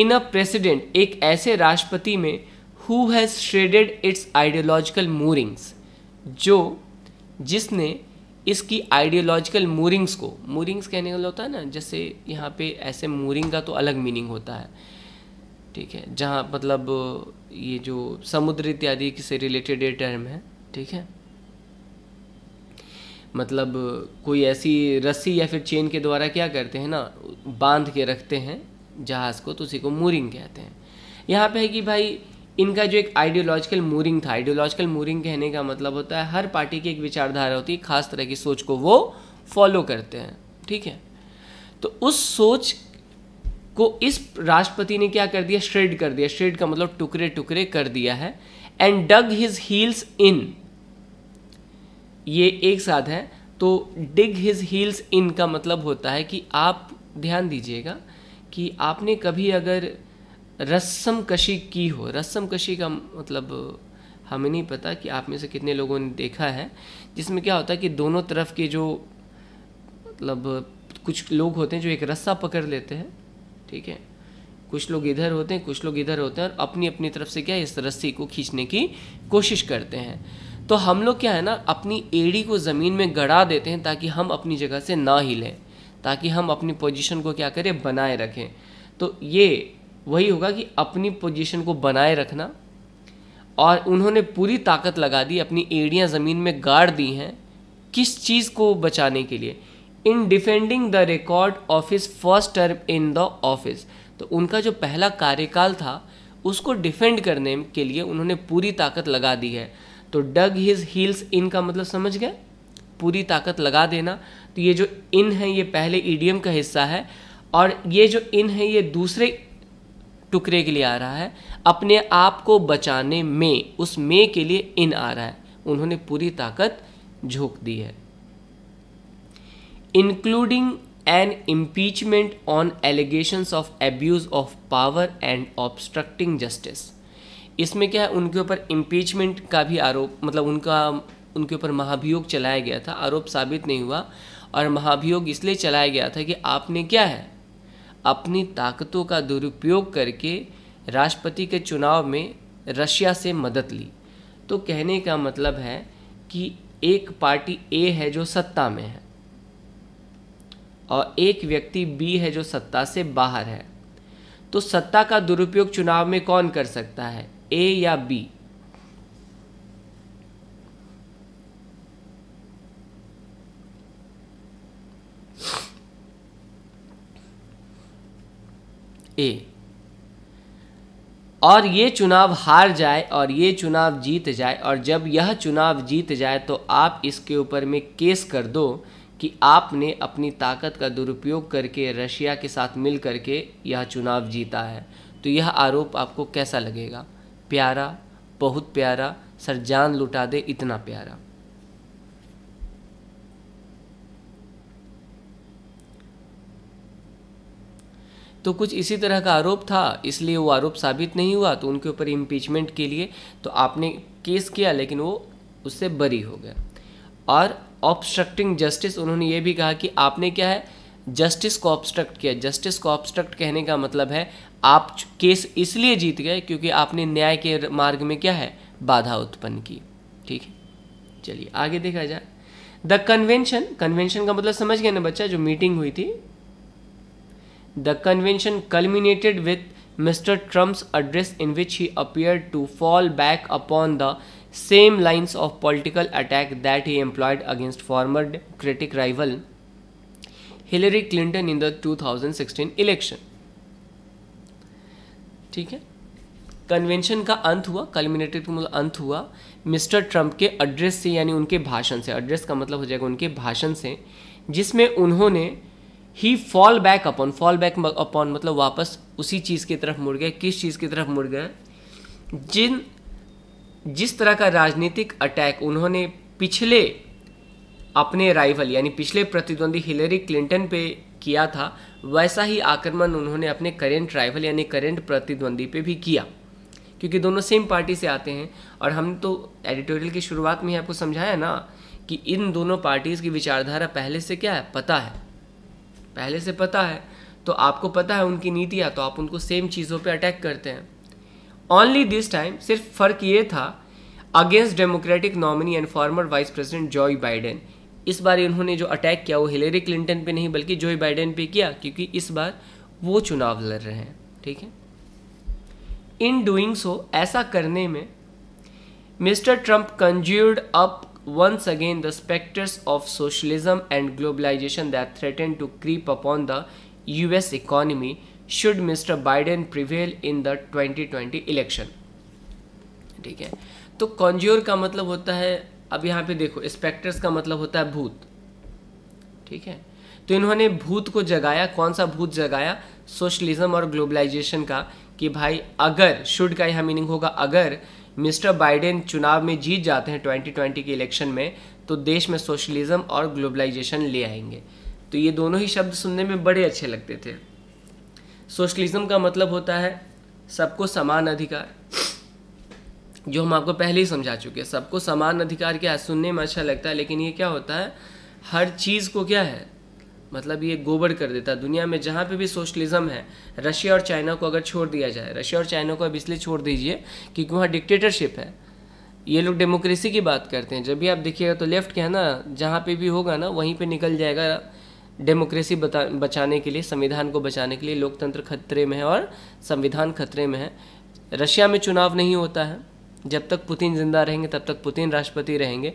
इन अ प्रेसिडेंट एक ऐसे राष्ट्रपति में who has shredded its ideological moorings जो जिसने इसकी आइडियोलॉजिकल मूरिंग्स को मूरिंग्स कहने का मतलब होता है ना जैसे यहाँ पे ऐसे मूरिंग का तो अलग मीनिंग होता है ठीक है जहाँ मतलब ये जो समुद्र इत्यादि से रिलेटेड ये टर्म है ठीक है मतलब कोई ऐसी रस्सी या फिर चेन के द्वारा क्या करते हैं ना बांध के रखते हैं जहाज़ को तो उसी को मूरिंग कहते हैं यहाँ पे है कि भाई इनका जो एक आइडियोलॉजिकल मूरिंग था आइडियोलॉजिकल मूरिंग कहने का मतलब होता है हर पार्टी की एक विचारधारा होती है खास तरह की सोच को वो फॉलो करते हैं ठीक है तो उस सोच को इस राष्ट्रपति ने क्या कर दिया श्रेड कर दिया श्रेड का मतलब टुकड़े टुकड़े कर दिया है and dug his heels in ये एक साथ है तो डिग हिज हील्स इन का मतलब होता है कि आप ध्यान दीजिएगा कि आपने कभी अगर रस्म कशी की हो रस्म कशी का मतलब हमें नहीं पता कि आप में से कितने लोगों ने देखा है जिसमें क्या होता है कि दोनों तरफ के जो मतलब कुछ लोग होते हैं जो एक रस्सा पकड़ लेते हैं ठीक है कुछ लोग इधर होते हैं कुछ लोग इधर होते हैं और अपनी अपनी तरफ से क्या इस रस्सी को खींचने की कोशिश करते हैं तो हम लोग क्या है ना अपनी एड़ी को ज़मीन में गड़ा देते हैं ताकि हम अपनी जगह से ना हिलें ताकि हम अपनी पोजीशन को क्या करें बनाए रखें तो ये वही होगा कि अपनी पोजीशन को बनाए रखना और उन्होंने पूरी ताकत लगा दी अपनी एड़ियाँ ज़मीन में गाड़ दी हैं किस चीज़ को बचाने के लिए in defending the record of his first term in the office तो उनका जो पहला कार्यकाल था उसको डिफेंड करने के लिए उन्होंने पूरी ताकत लगा दी है तो डग हिज हील्स इन का मतलब समझ गए पूरी ताकत लगा देना तो ये जो इन है ये पहले ईडीएम का हिस्सा है और ये जो इन है ये दूसरे टुकड़े के लिए आ रहा है अपने आप को बचाने में उस में के लिए इन आ रहा है उन्होंने पूरी ताकत झोंक दी है including an impeachment on allegations of abuse of power and obstructing justice इसमें क्या है उनके ऊपर इम्पीचमेंट का भी आरोप मतलब उनका उनके ऊपर महाभियोग चलाया गया था आरोप साबित नहीं हुआ और महाभियोग इसलिए चलाया गया था कि आपने क्या है अपनी ताकतों का दुरुपयोग करके राष्ट्रपति के चुनाव में रशिया से मदद ली तो कहने का मतलब है कि एक पार्टी ए है जो सत्ता में है और एक व्यक्ति बी है जो सत्ता से बाहर है तो सत्ता का दुरुपयोग चुनाव में कौन कर सकता है ए या बी ए और ये चुनाव हार जाए और ये चुनाव जीत जाए और जब यह चुनाव जीत जाए तो आप इसके ऊपर में केस कर दो कि आपने अपनी ताकत का दुरुपयोग करके रशिया के साथ मिल करके यह चुनाव जीता है तो यह आरोप आपको कैसा लगेगा प्यारा बहुत प्यारा सर जान लुटा दे इतना प्यारा तो कुछ इसी तरह का आरोप था इसलिए वो आरोप साबित नहीं हुआ तो उनके ऊपर इम्पीचमेंट के लिए तो आपने केस किया लेकिन वो उससे बरी हो गया और ऑब्स्ट्रक्टिंग जस्टिस उन्होंने ये भी कहा कि आपने क्या है जस्टिस को ऑब्स्ट्रक्ट किया जस्टिस को ऑब्स्ट्रक्ट कहने का मतलब है आप केस इसलिए जीत गए क्योंकि आपने न्याय के मार्ग में क्या है बाधा उत्पन्न की ठीक है चलिए आगे देखा जाए द कन्वेंशन कन्वेंशन का मतलब समझ गया ना बच्चा जो मीटिंग हुई थी the convention culminated with mister Trump's address in which he appear to fall back upon the of political attack that he employed against former Democratic rival Hillary Clinton in the two thousand 2016 election ठीक है convention का अंत हुआ culminated का मतलब अंत हुआ mister Trump के एड्रेस से यानी उनके भाषण से एड्रेस का मतलब हो जाएगा उनके भाषण से जिसमें उन्होंने he fall back upon fall back upon मतलब वापस उसी चीज़ की तरफ मुड़ गए किस चीज़ की तरफ मुड़ गए जिन जिस तरह का राजनीतिक अटैक उन्होंने पिछले अपने राइवल यानी पिछले प्रतिद्वंदी हिलरी क्लिंटन पे किया था वैसा ही आक्रमण उन्होंने अपने करेंट राइवल यानी करेंट प्रतिद्वंदी पे भी किया क्योंकि दोनों सेम पार्टी से आते हैं और हम तो एडिटोरियल की शुरुआत में ही आपको समझाया ना कि इन दोनों पार्टीज़ की विचारधारा पहले से क्या है पता है पहले से पता है तो आपको पता है उनकी नीतियाँ तो आप उनको सेम चीज़ों पर अटैक करते हैं ओनली दिस टाइम सिर्फ फर्क ये था against Democratic nominee and former vice president Joe Biden इस बार इन्होंने जो अटैक किया वो हिलेरी क्लिंटन पे नहीं बल्कि जॉय बाइडेन पे किया क्योंकि इस बार वो चुनाव लड़ रहे हैं ठीक है इन डूइंग सो ऐसा करने में mister Trump conjured up once again the spectres of socialism and globalisation that threaten to creep upon the US economy should mister Biden prevail in the 2020 election ठीक है तो कॉन्ज्योर का मतलब होता है अब यहाँ पे देखो स्पेक्टर्स का मतलब होता है भूत ठीक है तो इन्होंने भूत को जगाया कौन सा भूत जगाया सोशलिज्म और ग्लोबलाइजेशन का कि भाई अगर शुड का यह मीनिंग होगा अगर मिस्टर बाइडेन चुनाव में जीत जाते हैं 2020 के इलेक्शन में तो देश में सोशलिज्म और ग्लोबलाइजेशन ले आएंगे तो ये दोनों ही शब्द सुनने में बड़े अच्छे लगते थे सोशलिज्म का मतलब होता है सबको समान अधिकार जो हम आपको पहले ही समझा चुके हैं सबको समान अधिकार क्या सुनने में अच्छा लगता है लेकिन ये क्या होता है हर चीज़ को क्या है मतलब ये गोबर कर देता है दुनिया में जहाँ पे भी सोशलिज्म है रशिया और चाइना को अगर छोड़ दिया जाए रशिया और चाइना को अब इसलिए छोड़ दीजिए क्योंकि वहाँ डिक्टेटरशिप है ये लोग डेमोक्रेसी की बात करते हैं जब भी आप देखिएगा तो लेफ्ट के है ना जहाँ पे भी होगा ना वहीं पे निकल जाएगा डेमोक्रेसी बचाने के लिए संविधान को बचाने के लिए लोकतंत्र खतरे में है और संविधान खतरे में है रशिया में चुनाव नहीं होता है जब तक पुतिन जिंदा रहेंगे तब तक पुतिन राष्ट्रपति रहेंगे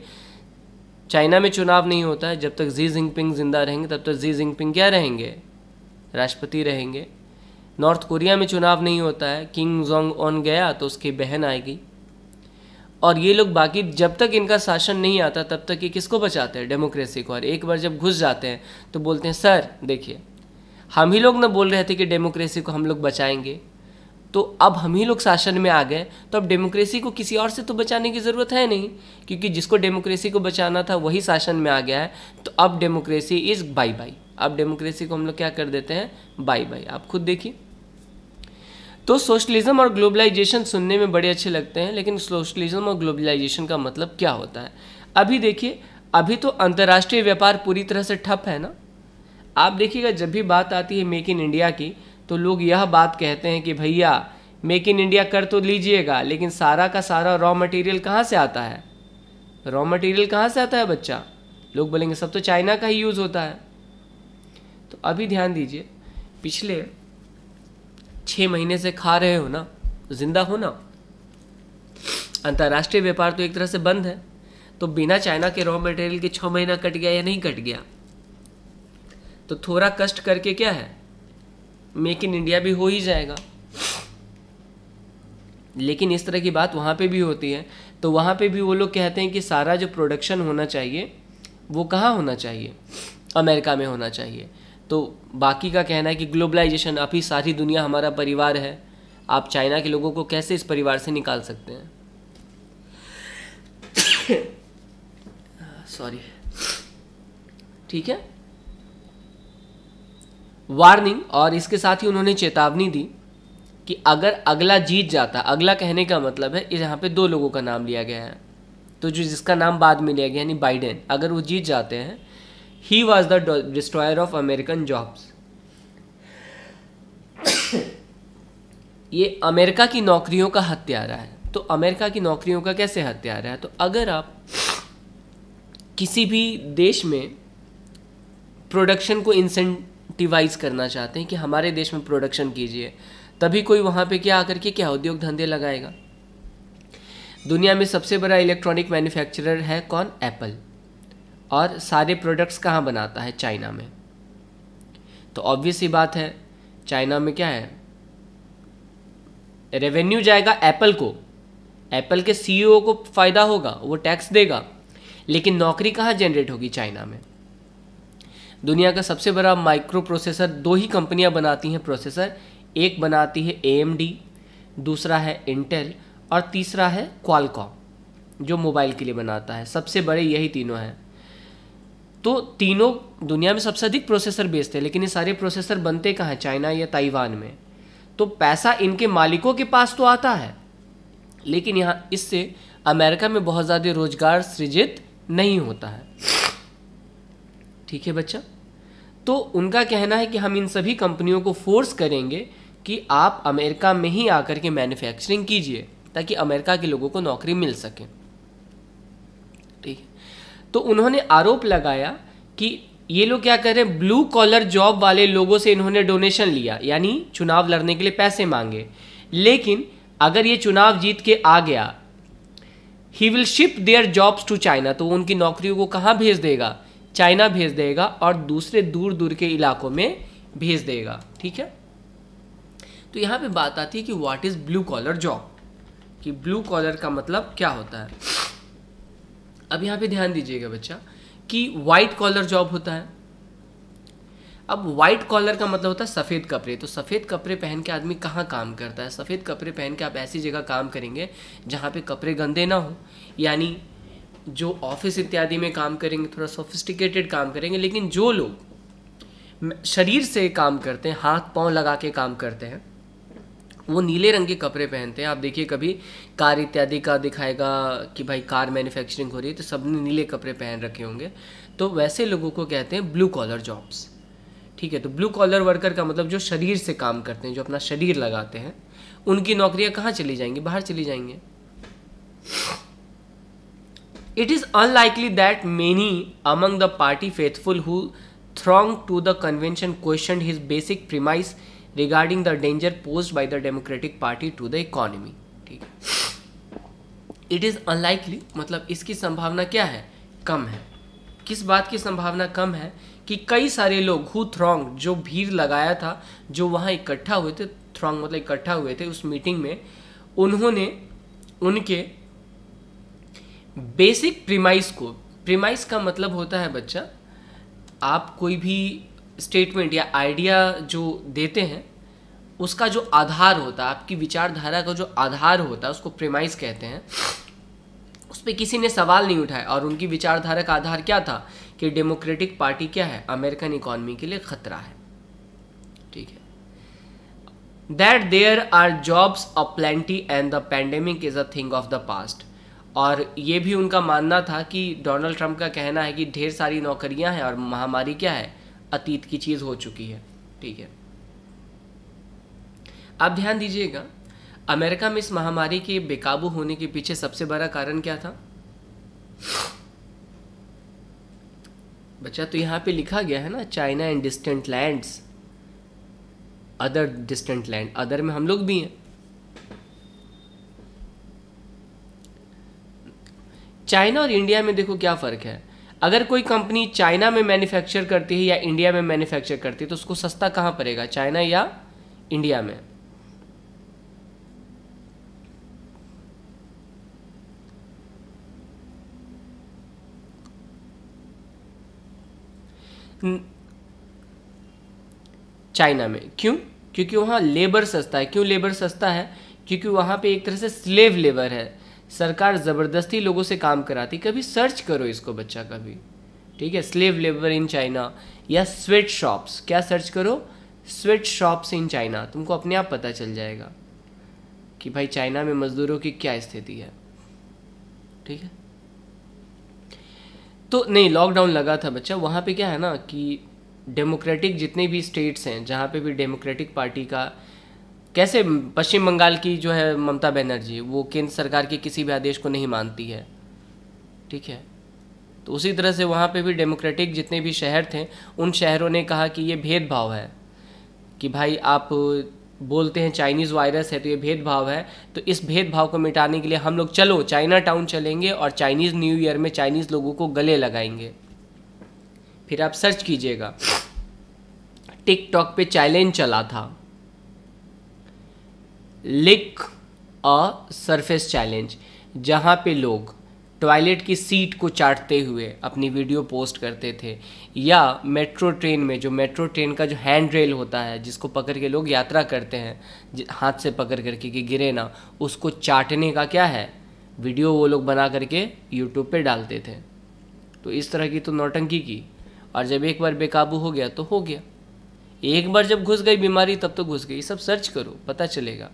चाइना में चुनाव नहीं होता है जब तक जी जिंगपिंग जिंदा रहेंगे तब तक जी जिंगपिंग क्या रहेंगे राष्ट्रपति रहेंगे नॉर्थ कोरिया में चुनाव नहीं होता है किंग जोंग ऑन गया तो उसकी बहन आएगी और ये लोग बाकी जब तक इनका शासन नहीं आता तब तक ये किसको बचाते हैं डेमोक्रेसी को और एक बार जब घुस जाते हैं तो बोलते हैं सर देखिए हम ही लोग ना बोल रहे थे कि डेमोक्रेसी को हम लोग बचाएंगे तो अब हम ही लोग शासन में आ गए तो अब डेमोक्रेसी को किसी और से तो बचाने की ज़रूरत है नहीं क्योंकि जिसको डेमोक्रेसी को बचाना था वही शासन में आ गया है तो अब डेमोक्रेसी इज़ बाई बाई अब डेमोक्रेसी को हम लोग क्या कर देते हैं बाई बाई आप खुद देखिए तो सोशलिज्म और ग्लोबलाइजेशन सुनने में बड़े अच्छे लगते हैं लेकिन सोशलिज्म और ग्लोबलाइजेशन का मतलब क्या होता है अभी देखिए अभी तो अंतर्राष्ट्रीय व्यापार पूरी तरह से ठप है ना आप देखिएगा जब भी बात आती है मेक इन इंडिया की तो लोग यह बात कहते हैं कि भैया मेक इन इंडिया कर तो लीजिएगा लेकिन सारा का सारा रॉ मटेरियल कहाँ से आता है रॉ मटेरियल कहाँ से आता है बच्चा लोग बोलेंगे सब तो चाइना का ही यूज़ होता है तो अभी ध्यान दीजिए पिछले छः महीने से खा रहे हो ना तो जिंदा हो ना अंतर्राष्ट्रीय व्यापार तो एक तरह से बंद है तो बिना चाइना के रॉ मटेरियल के छः महीना कट गया या नहीं कट गया तो थोड़ा कष्ट करके क्या है मेक इन इंडिया भी हो ही जाएगा लेकिन इस तरह की बात वहाँ पे भी होती है तो वहाँ पे भी वो लोग कहते हैं कि सारा जो प्रोडक्शन होना चाहिए वो कहाँ होना चाहिए अमेरिका में होना चाहिए तो बाकी का कहना है कि ग्लोबलाइजेशन आप ही सारी दुनिया हमारा परिवार है आप चाइना के लोगों को कैसे इस परिवार से निकाल सकते हैं सॉरी ठीक है वार्निंग और इसके साथ ही उन्होंने चेतावनी दी कि अगर अगला जीत जाता अगला कहने का मतलब है यहाँ पे दो लोगों का नाम लिया गया है तो जो जिसका नाम बाद में लिया गया यानी बाइडेन अगर वो जीत जाते हैं he was the destroyer of American jobs ये अमेरिका की नौकरियों का हत्यारा है तो अमेरिका की नौकरियों का कैसे हत्यारा है तो अगर आप किसी भी देश में प्रोडक्शन को इंसेंटिवाइज करना चाहते हैं कि हमारे देश में प्रोडक्शन कीजिए तभी कोई वहाँ पे क्या आकर के क्या उद्योग धंधे लगाएगा दुनिया में सबसे बड़ा इलेक्ट्रॉनिक मैन्युफैक्चरर है कौन एप्पल और सारे प्रोडक्ट्स कहाँ बनाता है चाइना में तो ऑब्वियस ही बात है चाइना में क्या है रेवेन्यू जाएगा एप्पल को एप्पल के सीईओ e को फ़ायदा होगा वो टैक्स देगा लेकिन नौकरी कहाँ जनरेट होगी चाइना में दुनिया का सबसे बड़ा माइक्रो प्रोसेसर दो ही कंपनियां बनाती हैं प्रोसेसर एक बनाती है ए दूसरा है इंटेल और तीसरा है क्वालकॉम जो मोबाइल के लिए बनाता है सबसे बड़े यही तीनों हैं तो तीनों दुनिया में सबसे अधिक प्रोसेसर बेचते हैं लेकिन ये सारे प्रोसेसर बनते कहाँ चाइना या ताइवान में तो पैसा इनके मालिकों के पास तो आता है लेकिन यहाँ इससे अमेरिका में बहुत ज़्यादा रोजगार सृजित नहीं होता है ठीक है बच्चा तो उनका कहना है कि हम इन सभी कंपनियों को फोर्स करेंगे कि आप अमेरिका में ही आकर के मैन्युफैक्चरिंग कीजिए ताकि अमेरिका के लोगों को नौकरी मिल सके तो उन्होंने आरोप लगाया कि ये लोग क्या कर रहे हैं ब्लू कॉलर जॉब वाले लोगों से इन्होंने डोनेशन लिया यानी चुनाव लड़ने के लिए पैसे मांगे लेकिन अगर ये चुनाव जीत के आ गया he will ship their jobs to China तो उनकी नौकरियों को कहाँ भेज देगा चाइना भेज देगा और दूसरे दूर दूर के इलाकों में भेज देगा ठीक है तो यहाँ पे बात आती है कि what is blue collar job कि ब्लू कॉलर का मतलब क्या होता है अब यहाँ पे ध्यान दीजिएगा बच्चा कि वाइट कॉलर जॉब होता है अब वाइट कॉलर का मतलब होता है सफ़ेद कपड़े तो सफ़ेद कपड़े पहन के आदमी कहाँ काम करता है सफ़ेद कपड़े पहन के आप ऐसी जगह काम करेंगे जहाँ पे कपड़े गंदे ना हो यानी जो ऑफिस इत्यादि में काम करेंगे थोड़ा सोफिस्टिकेटेड काम करेंगे लेकिन जो लोग शरीर से काम करते हैं हाथ पाँव लगा के काम करते हैं वो नीले रंग के कपड़े पहनते हैं आप देखिए कभी कार इत्यादि का दिखाएगा कि भाई कार मैन्युफैक्चरिंग हो रही है तो सब ने नीले कपड़े पहन रखे होंगे तो वैसे लोगों को कहते हैं ब्लू कॉलर जॉब्स ठीक है तो ब्लू कॉलर वर्कर का मतलब जो शरीर से काम करते हैं जो अपना शरीर लगाते हैं उनकी नौकरियां कहाँ चली जाएंगी बाहर चली जाएंगे it is unlikely that many among the party faithful who thronged to the convention question his basic premise regarding the danger posed by the Democratic Party to the economy ठीक इट इज़ अनलाइकली मतलब इसकी संभावना क्या है कम है किस बात की संभावना कम है कि कई सारे लोग हु थ्रोंग जो भीड़ लगाया था जो वहाँ इकट्ठा हुए थे थ्रोंग मतलब इकट्ठा हुए थे उस मीटिंग में उन्होंने उनके बेसिक प्रीमाइस को प्रीमाइस का मतलब होता है बच्चा आप कोई भी स्टेटमेंट या आइडिया जो देते हैं उसका जो आधार होता है आपकी विचारधारा का जो आधार होता है उसको प्रेमाइज कहते हैं उस पर किसी ने सवाल नहीं उठाया और उनकी विचारधारा का आधार क्या था कि डेमोक्रेटिक पार्टी क्या है अमेरिकन इकोनॉमी के लिए खतरा है ठीक है that there are jobs aplenty and the pandemic is a thing of the past और ये भी उनका मानना था कि डोनाल्ड ट्रंप का कहना है कि ढेर सारी नौकरियां हैं और महामारी क्या है अतीत की चीज़ हो चुकी है ठीक है आप ध्यान दीजिएगा अमेरिका में इस महामारी के बेकाबू होने के पीछे सबसे बड़ा कारण क्या था बच्चा तो यहां पे लिखा गया है ना China and distant lands other distant land other में हम लोग भी हैं चाइना और इंडिया में देखो क्या फ़र्क है अगर कोई कंपनी चाइना में मैन्युफैक्चर करती है या इंडिया में मैन्युफैक्चर करती है तो उसको सस्ता कहां पड़ेगा चाइना या इंडिया में चाइना में क्यों क्योंकि वहां लेबर सस्ता है क्यों लेबर सस्ता है क्योंकि वहां पे एक तरह से स्लेव लेबर है सरकार ज़बरदस्ती लोगों से काम कराती कभी सर्च करो इसको बच्चा कभी ठीक है स्लेव लेबर इन चाइना या स्वेट शॉप्स क्या सर्च करो स्वेट शॉप्स इन चाइना तुमको अपने आप पता चल जाएगा कि भाई चाइना में मज़दूरों की क्या स्थिति है ठीक है तो नहीं लॉकडाउन लगा था बच्चा वहाँ पे क्या है ना कि डेमोक्रेटिक जितने भी स्टेट्स हैं जहाँ पे भी डेमोक्रेटिक पार्टी का कैसे पश्चिम बंगाल की जो है ममता बनर्जी वो केंद्र सरकार के किसी भी आदेश को नहीं मानती है ठीक है तो उसी तरह से वहाँ पे भी डेमोक्रेटिक जितने भी शहर थे उन शहरों ने कहा कि ये भेदभाव है कि भाई आप बोलते हैं चाइनीज़ वायरस है तो ये भेदभाव है तो इस भेदभाव को मिटाने के लिए हम लोग चलो चाइना टाउन चलेंगे और चाइनीज़ न्यू ईयर में चाइनीज़ लोगों को गले लगाएंगे फिर आप सर्च कीजिएगा टिकटॉक पे चैलेंज चला था लिक अ सरफेस चैलेंज जहाँ पे लोग टॉयलेट की सीट को चाटते हुए अपनी वीडियो पोस्ट करते थे या मेट्रो ट्रेन में जो मेट्रो ट्रेन का जो हैंड रेल होता है जिसको पकड़ के लोग यात्रा करते हैं हाथ से पकड़ करके कि गिरे ना उसको चाटने का क्या है वीडियो वो लोग बना करके यूट्यूब पे डालते थे तो इस तरह की तो नौटंकी की और जब एक बार बेकाबू हो गया तो हो गया एक बार जब घुस गई बीमारी तब तो घुस गई सब सर्च करो पता चलेगा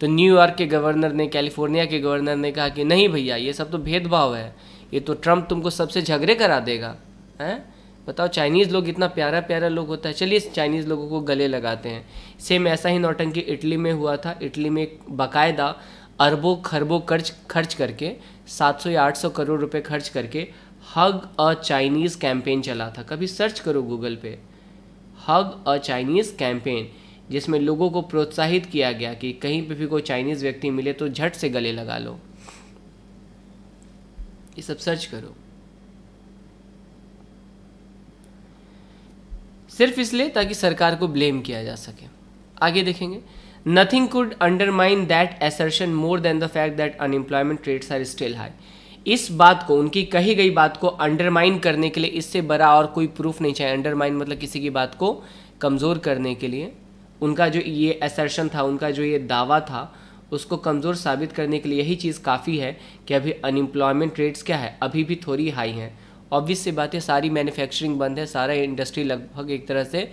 तो न्यूयॉर्क के गवर्नर ने कैलिफोर्निया के गवर्नर ने कहा कि नहीं भैया ये सब तो भेदभाव है ये तो ट्रंप तुमको सबसे झगड़े करा देगा हैं बताओ चाइनीज़ लोग इतना प्यारा प्यारा लोग होता है चलिए चाइनीज़ लोगों को गले लगाते हैं सेम ऐसा ही नौटंकी इटली में हुआ था इटली में बाकायदा अरबों खरबों खर्च खर्च करके 700 या 800 करोड़ रुपए खर्च करके हग अ चाइनीज़ कैंपेन चला था कभी सर्च करो गूगल पे हग अ चाइनीज़ कैंपेन जिसमें लोगों को प्रोत्साहित किया गया कि कहीं पर भी कोई चाइनीज़ व्यक्ति मिले तो झट से गले लगा लो ये सब सर्च करो सिर्फ इसलिए ताकि सरकार को ब्लेम किया जा सके आगे देखेंगे nothing could undermine that assertion more than the fact that unemployment rates are still high इस बात को उनकी कही गई बात को अंडरमाइन करने के लिए इससे बड़ा और कोई प्रूफ नहीं चाहिए अंडरमाइन मतलब किसी की बात को कमज़ोर करने के लिए उनका जो ये असर्शन था उनका जो ये दावा था उसको कमज़ोर साबित करने के लिए यही चीज़ काफ़ी है कि अभी अनएम्प्लॉयमेंट रेट्स क्या है अभी भी थोड़ी हाई हैं ऑब्वियस सी बात है सारी मैन्युफैक्चरिंग बंद है सारा इंडस्ट्री लगभग एक तरह से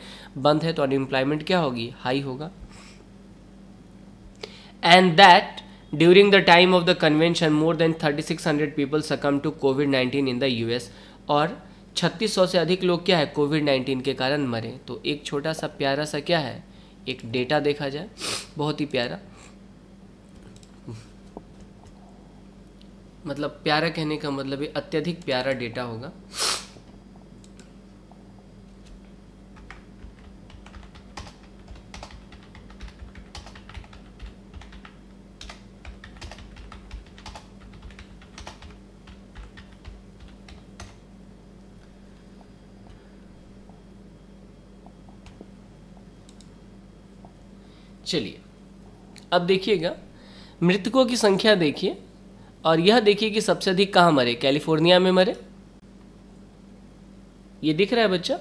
बंद है तो अनएम्प्लॉयमेंट क्या होगी हाई होगा and that during the time of the convention more than 3600 people succumb to COVID 19 in the US और 3600 से अधिक लोग क्या है कोविड 19 के कारण मरे तो एक छोटा सा प्यारा सा क्या है एक डेटा देखा जाए बहुत ही प्यारा मतलब प्यारा कहने का मतलब ये अत्यधिक प्यारा डेटा होगा चलिए अब देखिएगा मृतकों की संख्या देखिए और यह देखिए कि सबसे अधिक कहाँ मरे कैलिफोर्निया में मरे ये दिख रहा है बच्चा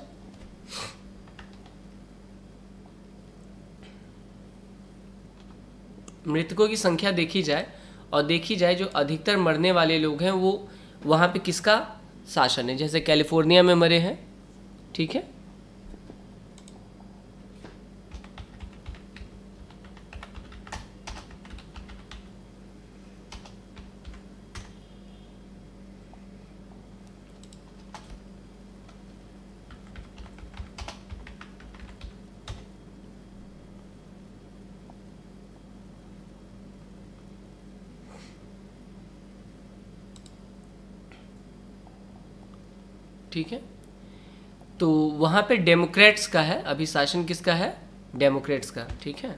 मृतकों की संख्या देखी जाए और देखी जाए जो अधिकतर मरने वाले लोग हैं वो वहाँ पे किसका शासन है जैसे कैलिफोर्निया में मरे हैं ठीक है ठीक है तो वहाँ पे डेमोक्रेट्स का है अभी शासन किसका है डेमोक्रेट्स का ठीक है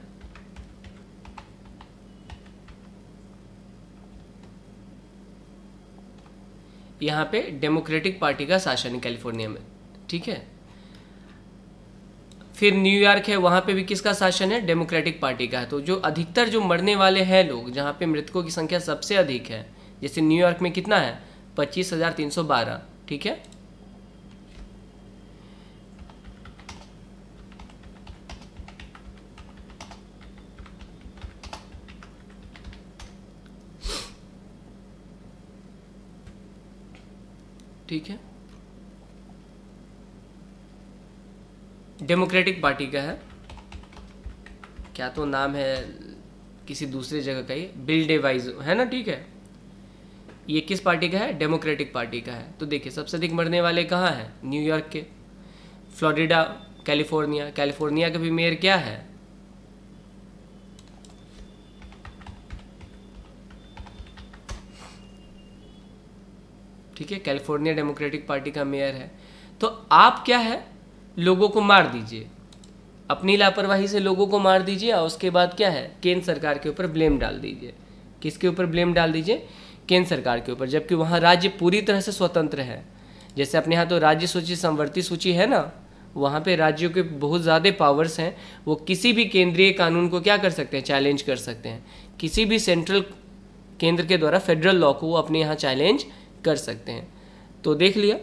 यहाँ पे डेमोक्रेटिक पार्टी का शासन है कैलिफोर्निया में ठीक है फिर न्यूयॉर्क है वहाँ पे भी किसका शासन है डेमोक्रेटिक पार्टी का है तो जो अधिकतर जो मरने वाले हैं लोग जहाँ पे मृतकों की संख्या सबसे अधिक है जैसे न्यूयॉर्क में कितना है पच्चीस हज़ार तीन सौ बारह ठीक है ठीक है डेमोक्रेटिक पार्टी का है क्या तो नाम है किसी दूसरे जगह का ये बिल डेवाइज है ना ठीक है ये किस पार्टी का है डेमोक्रेटिक पार्टी का है तो देखिए सबसे अधिक मरने वाले कहाँ हैं न्यूयॉर्क के फ्लोरिडा कैलिफोर्निया कैलिफोर्निया का भी मेयर क्या है ठीक है कैलिफोर्निया डेमोक्रेटिक पार्टी का मेयर है तो आप क्या है लोगों को मार दीजिए अपनी लापरवाही से लोगों को मार दीजिए और उसके बाद क्या है केंद्र सरकार के ऊपर ब्लेम डाल दीजिए किसके ऊपर ब्लेम डाल दीजिए केंद्र सरकार के ऊपर जबकि वहाँ राज्य पूरी तरह से स्वतंत्र है जैसे अपने यहाँ तो राज्य सूची संवर्ती सूची है ना वहाँ पे राज्यों के बहुत ज़्यादा पावर्स हैं वो किसी भी केंद्रीय कानून को क्या कर सकते हैं चैलेंज कर सकते हैं किसी भी सेंट्रल केंद्र के द्वारा फेडरल लॉ को वो अपने यहाँ चैलेंज कर सकते हैं तो देख लिया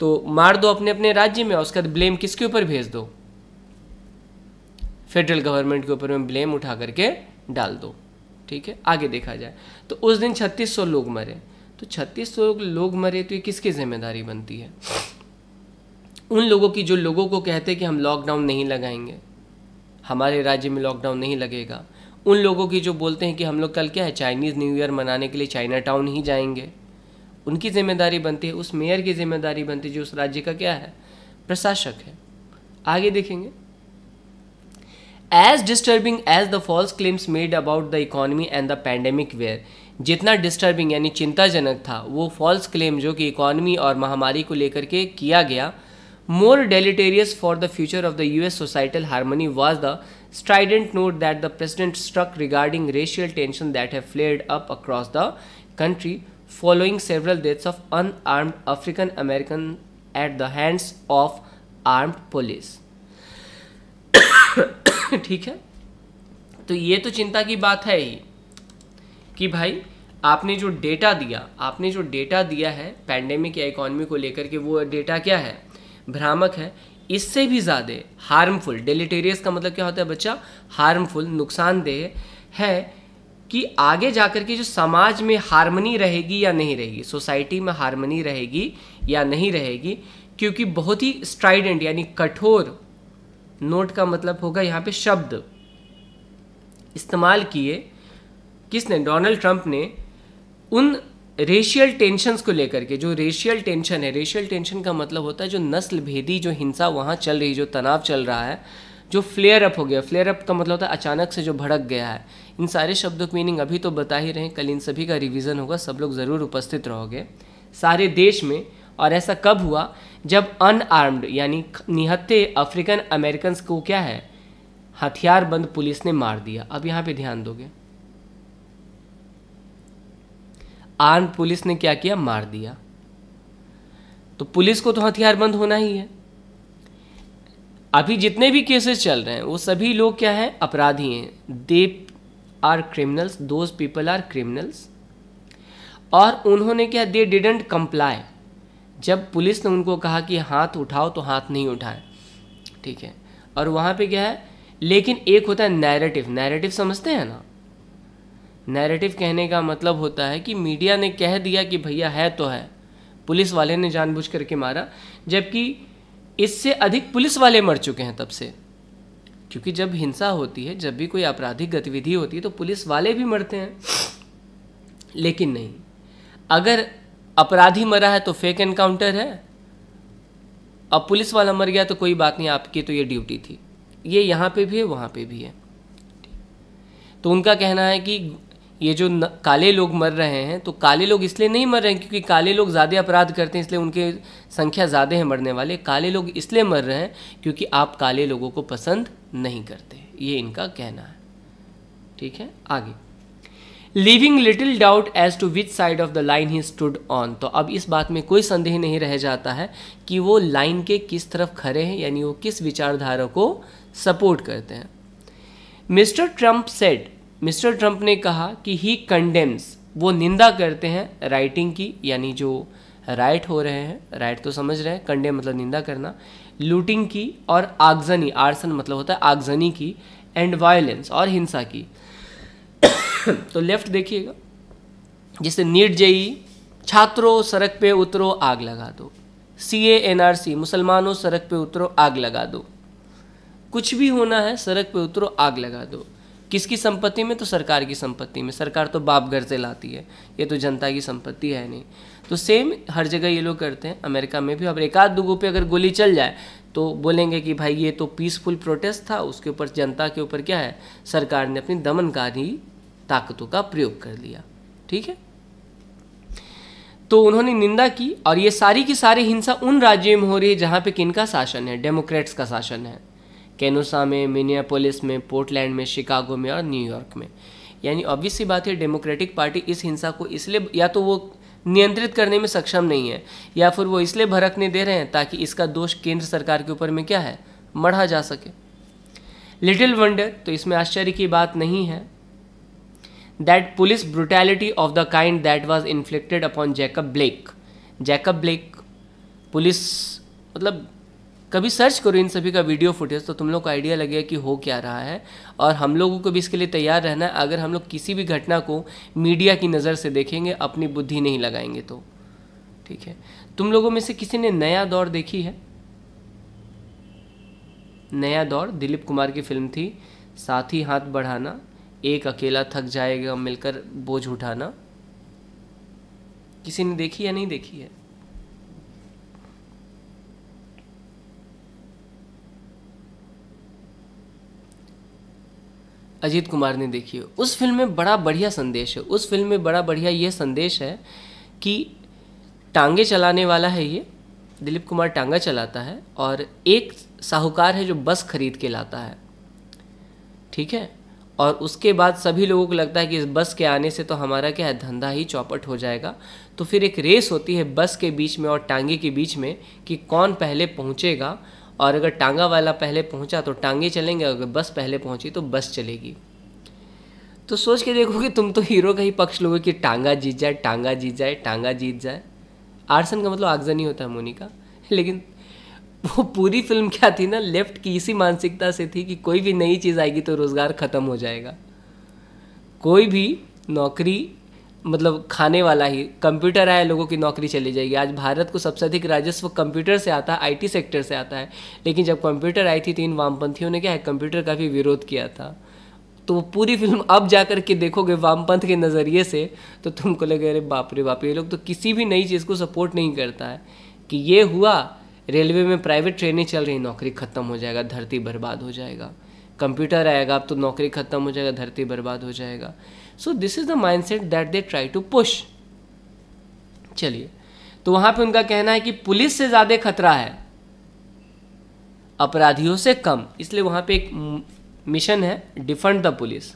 तो मार दो अपने अपने राज्य में उसका ब्लेम किसके ऊपर भेज दो फेडरल गवर्नमेंट के ऊपर में ब्लेम उठा करके डाल दो ठीक है आगे देखा जाए तो उस दिन 3600 लोग मरे तो 3600 लोग मरे तो ये किसकी जिम्मेदारी बनती है उन लोगों की जो लोगों को कहते कि हम लॉकडाउन नहीं लगाएंगे हमारे राज्य में लॉकडाउन नहीं लगेगा उन लोगों की जो बोलते हैं कि हम लोग कल क्या है चाइनीज़ न्यू ईयर मनाने के लिए चाइना टाउन ही जाएंगे उनकी जिम्मेदारी बनती है उस मेयर की जिम्मेदारी बनती है जो उस राज्य का क्या है प्रशासक है आगे देखेंगे as disturbing as the false claims made about the economy and the pandemic were जितना डिस्टर्बिंग यानी चिंताजनक था वो फॉल्स क्लेम जो कि इकोनॉमी और महामारी को लेकर के किया गया more deleterious for the future of the U S societal harmony was the strident note that the president struck regarding racial tension that have flared up across the country following several deaths of unarmed African American at the hands of armed police ठीक है तो ये तो चिंता की बात है ही कि भाई आपने जो डेटा दिया आपने जो डेटा दिया है पैंडेमिक या इकोनॉमी को लेकर के वो डेटा क्या है भ्रामक है इससे भी ज़्यादा हार्मफुल डेलीटेरियस का मतलब क्या होता है बच्चा हार्मफुल नुकसानदेह है कि आगे जाकर के जो समाज में हारमनी रहेगी या नहीं रहेगी सोसाइटी में हारमनी रहेगी या नहीं रहेगी क्योंकि बहुत ही स्ट्राइडेंट यानी कठोर नोट का मतलब होगा यहाँ पे शब्द इस्तेमाल किए किसने डोनाल्ड ट्रंप ने उन रेशियल टेंशन्स को लेकर के जो रेशियल टेंशन है रेशियल टेंशन का मतलब होता है जो नस्ल भेदी जो हिंसा वहाँ चल रही जो तनाव चल रहा है जो फ्लेयर अप हो गया फ्लेयर अप का मतलब होता है अचानक से जो भड़क गया है इन सारे शब्दों की मीनिंग अभी तो बता ही रहे कल इन सभी का रिवीजन होगा सब लोग ज़रूर उपस्थित रहोगे सारे देश में और ऐसा कब हुआ जब अनआर्म्ड यानी निहत्ते अफ्रीकन अमेरिकन को क्या है हथियारबंद पुलिस ने मार दिया अब यहां पे ध्यान दोगे आर्म पुलिस ने क्या किया मार दिया तो पुलिस को तो हथियारबंद होना ही है अभी जितने भी केसेस चल रहे हैं वो सभी लोग क्या हैं अपराधी हैं they are criminals those people are criminals और उन्होंने क्या दे डिडेंट कंप्लाई जब पुलिस ने उनको कहा कि हाथ उठाओ तो हाथ नहीं उठाए ठीक है और वहाँ पे क्या है लेकिन एक होता है नैरेटिव नैरेटिव समझते हैं ना नैरेटिव कहने का मतलब होता है कि मीडिया ने कह दिया कि भैया है तो है पुलिस वाले ने जानबूझ करके मारा जबकि इससे अधिक पुलिस वाले मर चुके हैं तब से क्योंकि जब हिंसा होती है जब भी कोई आपराधिक गतिविधि होती है तो पुलिस वाले भी मरते हैं लेकिन नहीं अगर अपराधी मरा है तो फेक एनकाउंटर है अब पुलिस वाला मर गया तो कोई बात नहीं आपकी तो ये ड्यूटी थी ये यहाँ पे भी है वहाँ पे भी है तो उनका कहना है कि ये जो न, काले लोग मर रहे हैं तो काले लोग इसलिए नहीं मर रहे हैं क्योंकि काले लोग ज़्यादा अपराध करते हैं इसलिए उनके संख्या ज़्यादा है मरने वाले काले लोग इसलिए मर रहे हैं क्योंकि आप काले लोगों को पसंद नहीं करते ये इनका कहना है ठीक है आगे leaving little doubt as to which side of the line he stood on तो अब इस बात में कोई संदेह नहीं रह जाता है कि वो लाइन के किस तरफ खड़े हैं यानी वो किस विचारधारा को सपोर्ट करते हैं mister Trump said mister Trump ने कहा कि ही कंडेम्स वो निंदा करते हैं राइटिंग की यानी जो राइट हो रहे हैं राइट तो समझ रहे हैं कंडेम मतलब निंदा करना लूटिंग की और आगजनी आर्सन मतलब होता है आगजनी की एंड वायलेंस और हिंसा की तो लेफ्ट देखिएगा जैसे नीट जेई छात्रों सड़क पे उतरो आग लगा दो सी एन आर सी मुसलमानों सड़क पे उतरो आग लगा दो कुछ भी होना है सड़क पे उतरो आग लगा दो किसकी संपत्ति में तो सरकार की संपत्ति में सरकार तो बाप घर से लाती है ये तो जनता की संपत्ति है नहीं तो सेम हर जगह ये लोग करते हैं अमेरिका में भी अब एक आध दुगो पे अगर गोली चल जाए तो बोलेंगे कि भाई ये तो पीसफुल प्रोटेस्ट था उसके ऊपर जनता के ऊपर क्या है सरकार ने अपनी दमनकारी ताकतों का प्रयोग कर लिया ठीक है तो उन्होंने निंदा की और ये सारी की सारी हिंसा उन राज्यों में हो रही है जहाँ पे किन का शासन है डेमोक्रेट्स का शासन है कैनोसा में मिनियापोलिस में पोर्टलैंड में शिकागो में और न्यूयॉर्क में यानी ऑब्वियस सी बात है डेमोक्रेटिक पार्टी इस हिंसा को इसलिए या तो वो नियंत्रित करने में सक्षम नहीं है या फिर वो इसलिए भड़कने दे रहे हैं ताकि इसका दोष केंद्र सरकार के ऊपर में क्या है मढ़ा जा सके लिटिल वंडर तो इसमें आश्चर्य की बात नहीं है that police brutality of the kind that was inflicted upon Jacob Blake Jacob Blake police मतलब कभी सर्च करो इन सभी का वीडियो फुटेज तो तुम लोग को आइडिया लगेगा कि हो क्या रहा है और हम लोगों को भी इसके लिए तैयार रहना है अगर हम लोग किसी भी घटना को मीडिया की नज़र से देखेंगे अपनी बुद्धि नहीं लगाएंगे तो ठीक है तुम लोगों में से किसी ने नया दौर देखी है नया दौर दिलीप कुमार की फिल्म थी साथ ही हाथ बढ़ाना एक अकेला थक जाएगा मिलकर बोझ उठाना किसी ने देखी या नहीं देखी है अजीत कुमार ने देखी हो उस फिल्म में बड़ा बढ़िया संदेश है उस फिल्म में बड़ा बढ़िया ये संदेश है कि टांगे चलाने वाला है ये दिलीप कुमार टांगा चलाता है और एक साहूकार है जो बस खरीद के लाता है ठीक है और उसके बाद सभी लोगों को लगता है कि इस बस के आने से तो हमारा क्या है धंधा ही चौपट हो जाएगा तो फिर एक रेस होती है बस के बीच में और टांगे के बीच में कि कौन पहले पहुँचेगा और अगर टांगा वाला पहले पहुंचा तो टांगे चलेंगे अगर बस पहले पहुंची तो बस चलेगी तो सोच के देखो कि तुम तो हीरो का ही पक्ष लोगे कि टांगा जीत जाए टांगा जीत जाए टांगा जीत जाए आर्सन का मतलब आगजनी होता है मोनिका लेकिन वो पूरी फिल्म क्या थी ना लेफ्ट की इसी मानसिकता से थी कि कोई भी नई चीज़ आएगी तो रोज़गार ख़त्म हो जाएगा कोई भी नौकरी मतलब खाने वाला ही कंप्यूटर आया लोगों की नौकरी चली जाएगी आज भारत को सबसे अधिक राजस्व कंप्यूटर से आता है आईटी सेक्टर से आता है लेकिन जब कंप्यूटर आई थी तो इन वामपंथियों ने क्या है कंप्यूटर का भी विरोध किया था तो वो पूरी फिल्म अब जा कर के देखोगे वामपंथ के नज़रिए से तो तुमको लगे अरे बाप रे बाप ये लोग तो किसी भी नई चीज़ को सपोर्ट नहीं करता है कि ये हुआ रेलवे में प्राइवेट ट्रेनें चल रही नौकरी ख़त्म हो जाएगा धरती बर्बाद हो जाएगा कंप्यूटर आएगा अब तो नौकरी ख़त्म हो जाएगा धरती बर्बाद हो जाएगा so this is the mindset that they try to push चलिए तो वहां पे उनका कहना है कि पुलिस से ज्यादा खतरा है अपराधियों से कम इसलिए वहां पे एक मिशन है डिफेंड द पुलिस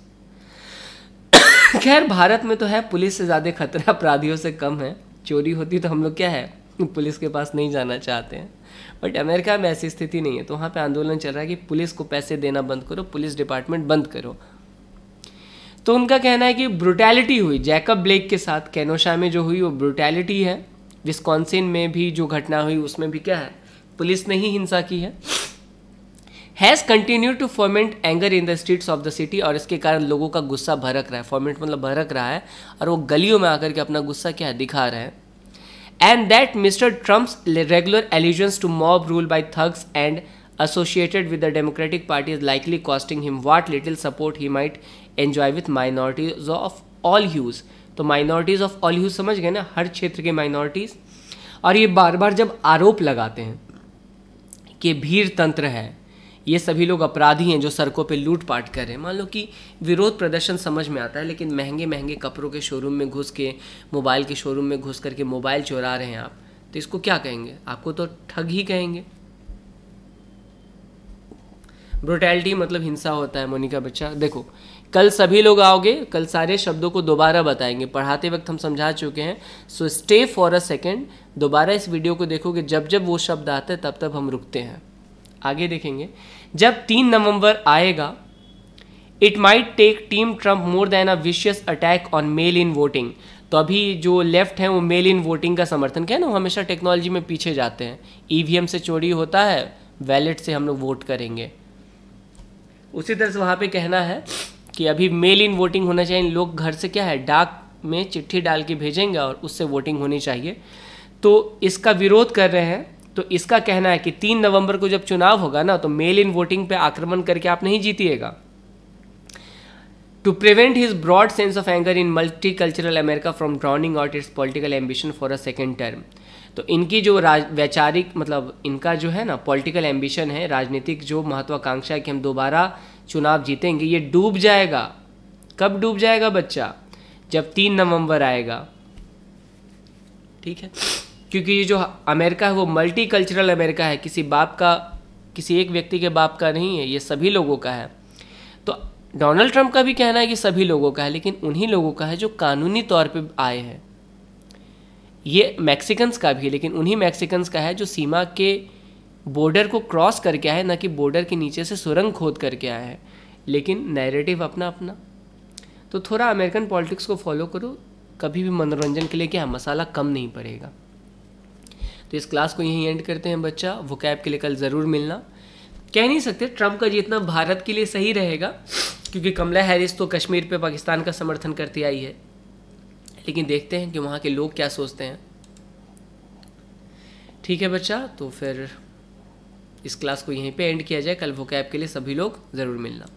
खैर भारत में तो है पुलिस से ज़्यादा खतरा अपराधियों से कम है चोरी होती तो हम लोग क्या है पुलिस के पास नहीं जाना चाहते हैं बट अमेरिका में ऐसी स्थिति नहीं है तो वहाँ पे आंदोलन चल रहा है कि पुलिस को पैसे देना बंद करो पुलिस डिपार्टमेंट बंद करो तो उनका कहना है कि ब्रुटैलिटी हुई जैकब ब्लेक के साथ कैनोशा में जो हुई वो ब्रुटैलिटी है विस्कॉन्सिन में भी जो घटना हुई उसमें भी क्या है पुलिस ने ही हिंसा की है has continue to foment anger in the streets of the city और इसके कारण लोगों का गुस्सा भरक रहा है फॉर्मेंट मतलब भरक रहा है और वो गलियों में आकर के अपना गुस्सा क्या है दिखा रहे हैं and that mister Trump regular allegiance to mob rule by thugs and associated with the Democratic Party is likely costing him what little support he might enjoy with minorities of all hues तो minorities of all hues समझ गए ना हर क्षेत्र के minorities और ये बार बार जब आरोप लगाते हैं कि भीड़ तंत्र है ये सभी लोग अपराधी हैं जो सड़कों पे लूटपाट कर रहे हैं मान लो कि विरोध प्रदर्शन समझ में आता है लेकिन महंगे महंगे कपड़ों के शोरूम में घुस के मोबाइल के शोरूम में घुस करके मोबाइल चुरा रहे हैं आप तो इसको क्या कहेंगे आपको तो ठग ही कहेंगे ब्रोटैलिटी मतलब हिंसा होता है मोनिका बच्चा देखो कल सभी लोग आओगे कल सारे शब्दों को दोबारा बताएंगे पढ़ाते वक्त हम समझा चुके हैं so stay for a second दोबारा इस वीडियो को देखोगे जब जब वो शब्द आता है तब तब हम रुकते हैं आगे देखेंगे जब तीन नवंबर आएगा it might take team Trump more than a vicious attack on mail in voting तो अभी जो लेफ्ट है वो मेल इन वोटिंग का समर्थन क्या ना वो हमेशा टेक्नोलॉजी में पीछे जाते हैं ईवीएम e से चोरी होता है वैलेट से हम लोग वोट करेंगे उसी तरह से वहां पे कहना है कि अभी मेल इन वोटिंग होना चाहिए लोग घर से क्या है डाक में चिट्ठी डाल के भेजेंगे और उससे वोटिंग होनी चाहिए तो इसका विरोध कर रहे हैं तो इसका कहना है कि तीन नवंबर को जब चुनाव होगा ना तो मेल इन वोटिंग पे आक्रमण करके आप नहीं जीतिएगा to prevent his broad sense of anger in multicultural America from drowning out its political ambition for a second term तो इनकी जो राज वैचारिक मतलब इनका जो है ना पॉलिटिकल एम्बिशन है राजनीतिक जो महत्वाकांक्षा है कि हम दोबारा चुनाव जीतेंगे ये डूब जाएगा कब डूब जाएगा बच्चा जब तीन नवंबर आएगा ठीक है क्योंकि ये जो अमेरिका है वो मल्टी कल्चरल अमेरिका है किसी बाप का किसी एक व्यक्ति के बाप का नहीं है ये सभी लोगों का है तो डोनाल्ड ट्रंप का भी कहना है कि सभी लोगों का है लेकिन उन्हीं लोगों का है जो कानूनी तौर पे आए हैं ये मैक्सिकन्स का भी है लेकिन उन्हीं मैक्सिकन्स का है जो सीमा के बॉर्डर को क्रॉस करके आए ना कि बॉर्डर के नीचे से सुरंग खोद करके आए हैं लेकिन नैरेटिव अपना अपना तो थोड़ा अमेरिकन पॉलिटिक्स को फॉलो करो कभी भी मनोरंजन के लिए क्या मसाला कम नहीं पड़ेगा तो इस क्लास को यहीं एंड करते हैं बच्चा वो कैब के लिए कल ज़रूर मिलना कह नहीं सकते ट्रंप का जीतना भारत के लिए सही रहेगा क्योंकि कमला हैरिस तो कश्मीर पे पाकिस्तान का समर्थन करती आई है लेकिन देखते हैं कि वहाँ के लोग क्या सोचते हैं ठीक है बच्चा तो फिर इस क्लास को यहीं पे एंड किया जाए कल वो के लिए सभी लोग ज़रूर मिलना